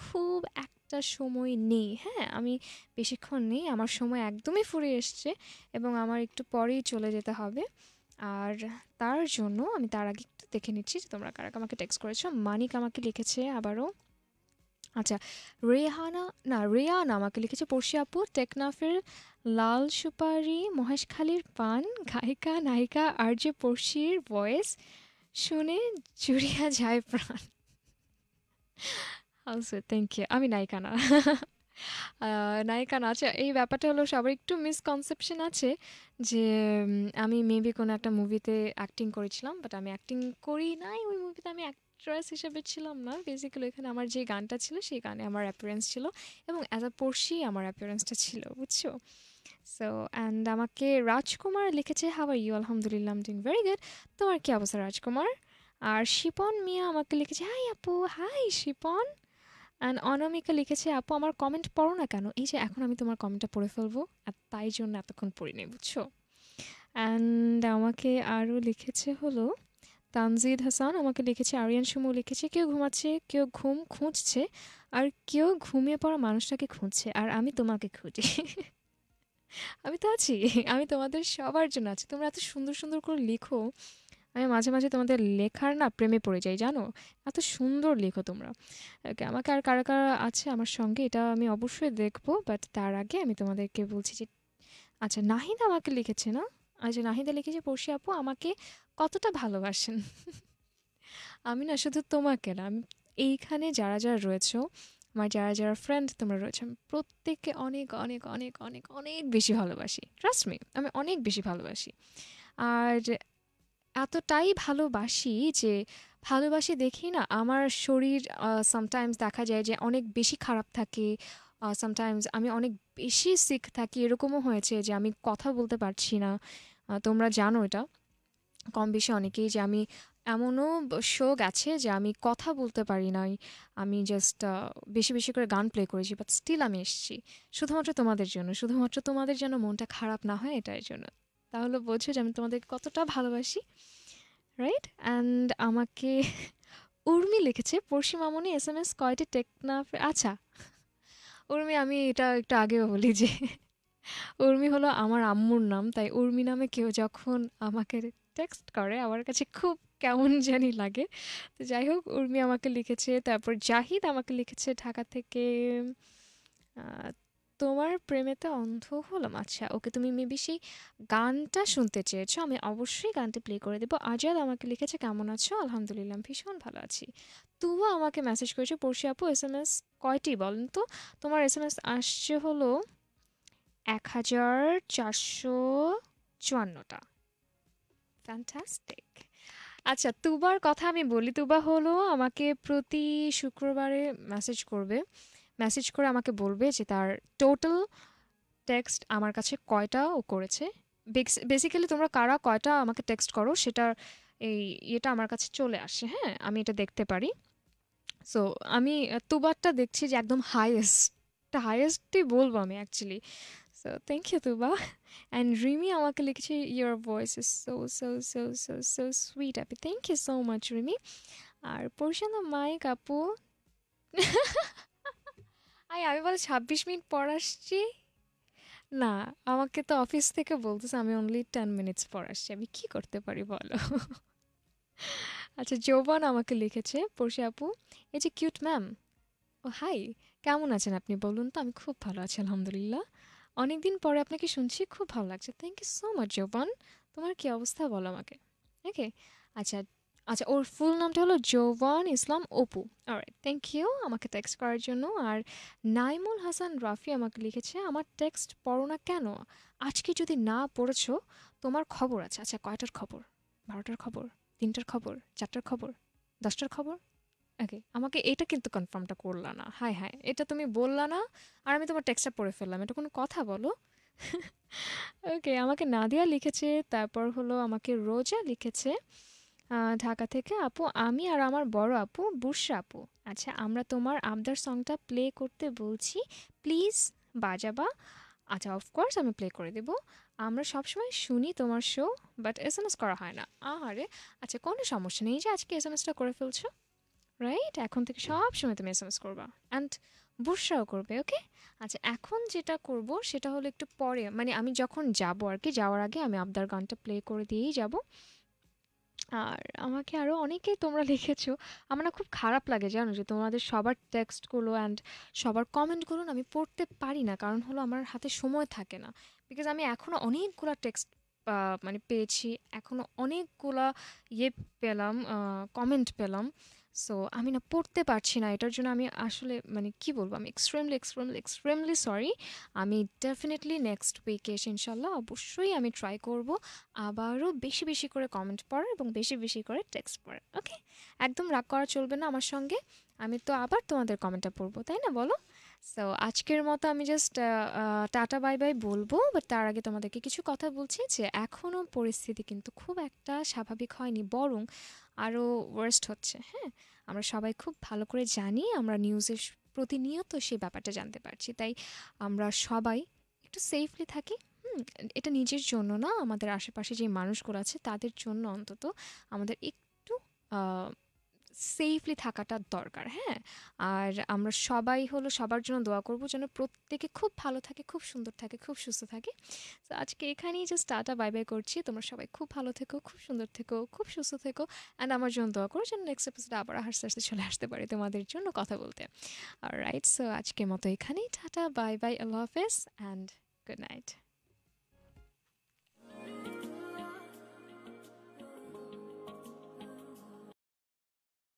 খুব এক একটা সময় নেই হ্যাঁ আমি বেশিক্ষণ নেই আমার সময় একদমই ফুরিয়ে এসছে এবং আমার একটু পরেই চলে যেতে হবে আর তার জন্য আমি তার আগে একটু দেখে নিচ্ছি যে তোমরা কারা আমাকে টেক্সট করেছো মানিক আমাকে লিখেছে আবারও আচ্ছা রেহানা না রেয়ানা আমাকে লিখেছে আপু টেকনাফের লাল সুপারি মহেশখালীর পান গায়িকা নায়িকা আর যে পড়শির ভয়েস শুনে জুড়িয়া যায় প্রাণ আচ্ছা থ্যাংক ইউ আমি নায়িকা না নায়িকা না আচ্ছা এই ব্যাপারটা হলো সবার একটু মিসকনসেপশন আছে যে আমি মেবি কোনো একটা মুভিতে অ্যাক্টিং করেছিলাম বাট আমি অ্যাক্টিং করি নাই ওই মুভিতে আমি অ্যাক্ট্রেস হিসেবে ছিলাম না বেসিক্যালি এখানে আমার যে গানটা ছিল সেই গানে আমার অ্যাপিয়ারেন্স ছিল এবং অ্যাজ আ পড়শি আমার অ্যাপিয়ারেন্সটা ছিল বুঝছো সো অ্যান্ড আমাকে রাজকুমার লিখেছে হাওয়ার ইউ আলহামদুলিল্লাহ আম ডিং ভেরি গুড তোমার কি অবস্থা রাজকুমার আর শিপন মিয়া আমাকে লিখেছে হাই আপু হাই শিপন অ্যান্ড অনামিকা লিখেছে আপু আমার কমেন্ট পড়ো না কেন এই যে এখন আমি তোমার কমেন্টটা পড়ে ফেলবো আর তাই জন্য এতক্ষণ পড়িনি বুঝছো অ্যান্ড আমাকে আরও লিখেছে হলো তানজিদ হাসান আমাকে লিখেছে আরিয়ান সুমু লিখেছে কেউ ঘুমাচ্ছে কেউ ঘুম খুঁজছে আর কেউ ঘুমিয়ে পড়া মানুষটাকে খুঁজছে আর আমি তোমাকে খুঁজি আমি তো আছি আমি তোমাদের সবার জন্য আছি তোমরা এত সুন্দর সুন্দর করে লিখো আমি মাঝে মাঝে তোমাদের লেখার না প্রেমে পড়ে যাই জানো এত সুন্দর লেখো তোমরা ওকে আমাকে আর কারা কারা আছে আমার সঙ্গে এটা আমি অবশ্যই দেখবো বাট তার আগে আমি তোমাদেরকে বলছি যে আচ্ছা নাহিদা আমাকে লিখেছে না আচ্ছা নাহিদা লিখেছে পড়শি আপু আমাকে কতটা ভালোবাসেন আমি না শুধু তোমাকে না আমি এইখানে যারা যারা রয়েছ আমার যারা যারা ফ্রেন্ড তোমরা রয়েছে আমি প্রত্যেককে অনেক অনেক অনেক অনেক অনেক বেশি ভালোবাসি ট্রাস্ট মি আমি অনেক বেশি ভালোবাসি আর এতটাই ভালোবাসি যে ভালোবাসি দেখি না আমার শরীর সামটাইমস দেখা যায় যে অনেক বেশি খারাপ থাকে সামটাইমস আমি অনেক বেশি সিক থাকি এরকমও হয়েছে যে আমি কথা বলতে পারছি না তোমরা জানো এটা কম বেশি অনেকেই যে আমি এমনও শোক আছে যে আমি কথা বলতে পারি নাই আমি জাস্ট বেশি বেশি করে গান প্লে করেছি বাট স্টিল আমি এসেছি শুধুমাত্র তোমাদের জন্য শুধুমাত্র তোমাদের যেন মনটা খারাপ না হয় এটার জন্য তাহলে বোঝো যে আমি তোমাদের কতটা ভালোবাসি রাইট অ্যান্ড আমাকে উর্মি লিখেছে পড়শি মামনি এস এম এস কয়টি টেকনাফে আচ্ছা উর্মি আমি এটা একটু আগেও বলি যে উর্মি হলো আমার আম্মুর নাম তাই উর্মি নামে কেউ যখন আমাকে টেক্সট করে আমার কাছে খুব কেমন জানি লাগে তো যাই হোক উর্মি আমাকে লিখেছে তারপর জাহিদ আমাকে লিখেছে ঢাকা থেকে তোমার প্রেমেতে অন্ধ হলাম আচ্ছা ওকে তুমি মেবি সেই গানটা শুনতে চেয়েছো আমি অবশ্যই গানটি প্লে করে দেবো আজাদ আমাকে লিখেছে কেমন আছো আলহামদুলিল্লাহ ভীষণ ভালো আছি তুও আমাকে মেসেজ করেছো পড়শি আপু এস এম এস কয়টি বলেন তো তোমার এস এম এস আসছে হলো এক হাজার চারশো চুয়ান্নটা ফ্যান্টাস্টিক আচ্ছা তুবার কথা আমি বলি তুবা হলো আমাকে প্রতি শুক্রবারে মেসেজ করবে মেসেজ করে আমাকে বলবে যে তার টোটাল টেক্সট আমার কাছে কয়টা ও করেছে বেসিক্যালি তোমরা কারা কয়টা আমাকে টেক্সট করো সেটার এই এটা আমার কাছে চলে আসে হ্যাঁ আমি এটা দেখতে পারি সো আমি তুবারটা দেখছি যে একদম হাইয়েস্ট হাইয়েস্টই বলবো আমি actually so thank you Tuba and Rimi আমাকে লিখেছে your voice is so so so so so sweet আপি thank you so much Rimi আর পরিশানা মাই কাপু আই আমি বলে ছাব্বিশ মিনিট পর আসছি না আমাকে তো অফিস থেকে বলতেছে আমি অনলি টেন মিনিটস পর আসছি আমি কী করতে পারি বলো আচ্ছা যৌবন আমাকে লিখেছে পড়শি আপু এই যে কিউট ম্যাম ও হাই কেমন আছেন আপনি বলুন তো আমি খুব ভালো আছি আলহামদুলিল্লাহ অনেকদিন পরে আপনাকে শুনছি খুব ভালো লাগছে থ্যাংক ইউ সো মাচ যৌবন তোমার কী অবস্থা বলো আমাকে ওকে আচ্ছা আচ্ছা ওর ফুল নামটা হলো Jovan Islam Apu alright thank you আমাকে টেক্সট করার জন্য আর নাইমুল হাসান রাফি আমাকে লিখেছে আমার টেক্সট পড়ো না কেন আজকে যদি না পড়েছো তোমার খবর আছে আচ্ছা কয়টার খবর বারোটার খবর তিনটার খবর চারটার খবর দশটার খবর ওকে আমাকে এটা কিন্তু কনফার্মটা করলা না হাই হাই এটা তুমি বললা না আর আমি তোমার টেক্সটটা পড়ে ফেললাম এটা কোনো কথা বলো ওকে আমাকে নাদিয়া লিখেছে তারপর হলো আমাকে রোজা লিখেছে ঢাকা থেকে আপু আমি আর আমার বড় আপু বুর্শা আপু আচ্ছা আমরা তোমার আবদার সংটা প্লে করতে বলছি প্লিজ বাজাবা আচ্ছা অফকোর্স আমি প্লে করে দেবো আমরা সবসময় শুনি তোমার show but S M S করা হয় না আরে আচ্ছা কোনো সমস্যা নেই যে আজকে এস এম এসটা করে ফেলছো রাইট এখন থেকে সব সময় তুমি এস এম এস করবা অ্যান্ড বুসরাও করবে ওকে আচ্ছা এখন যেটা করব সেটা হলো একটু পরে মানে আমি যখন যাব আর কি যাওয়ার আগে আমি আবদার গানটা প্লে করে দিয়েই যাবো আর আমাকে আরও অনেকেই তোমরা লিখেছো আমার না খুব খারাপ লাগে জানো যে তোমাদের সবার টেক্সটগুলো অ্যান্ড সবার কমেন্টগুলো আমি পড়তে পারি না কারণ হলো আমার হাতে সময় থাকে না বিকজ আমি এখনও অনেকগুলো টেক্সট মানে পেয়েছি এখনও অনেকগুলো ইয়ে পেলাম কমেন্ট পেলাম সো আমি না পড়তে পারছি না এটার জন্য আমি আসলে মানে কি বলবো আমি এক্সট্রিমলি এক্সট্রিমলি এক্সট্রিমলি সরি আমি ডেফিনেটলি নেক্সট উইকে এসে ইনশাল্লাহ অবশ্যই আমি ট্রাই করব আবারও বেশি বেশি করে কমেন্ট পড়ার এবং বেশি বেশি করে টেক্সট পড়ার ওকে একদম রাগ করা চলবে না আমার সঙ্গে আমি তো আবার তোমাদের কমেন্টটা পড়বো তাই না বলো সো আজকের মতো আমি জাস্ট টাটা বাই বাই বলবো বাট তার আগে তোমাদেরকে কিছু কথা বলছি যে এখনও পরিস্থিতি কিন্তু খুব একটা স্বাভাবিক হয়নি বরং আরও ওয়ার্স্ট হচ্ছে হ্যাঁ আমরা সবাই খুব ভালো করে জানি আমরা নিউজের প্রতিনিয়ত সেই ব্যাপারটা জানতে পারছি তাই আমরা সবাই একটু সেফলি থাকি এটা নিজের জন্য না আমাদের আশেপাশে যে মানুষগুলো আছে তাদের জন্য অন্তত আমাদের একটু সেফলি থাকাটা দরকার হ্যাঁ আর আমরা সবাই হলো সবার জন্য দোয়া করবো যেন প্রত্যেকে খুব ভালো থাকে খুব সুন্দর থাকে খুব সুস্থ থাকে তো আজকে এখানেই যে স্টাটা বাই বাই করছি তোমরা সবাই খুব ভালো থেকো খুব সুন্দর থেকো খুব সুস্থ থেকো অ্যান্ড আমার জন্য দোয়া করো যেন নেক্সট এপিসোডে আবার হাসতে হাসতে চলে আসতে পারে তোমাদের জন্য কথা বলতে আর রাইট সো আজকের মতো এখানেই টাটা বাই বাই আল্লাহ হাফেজ অ্যান্ড গুড নাইট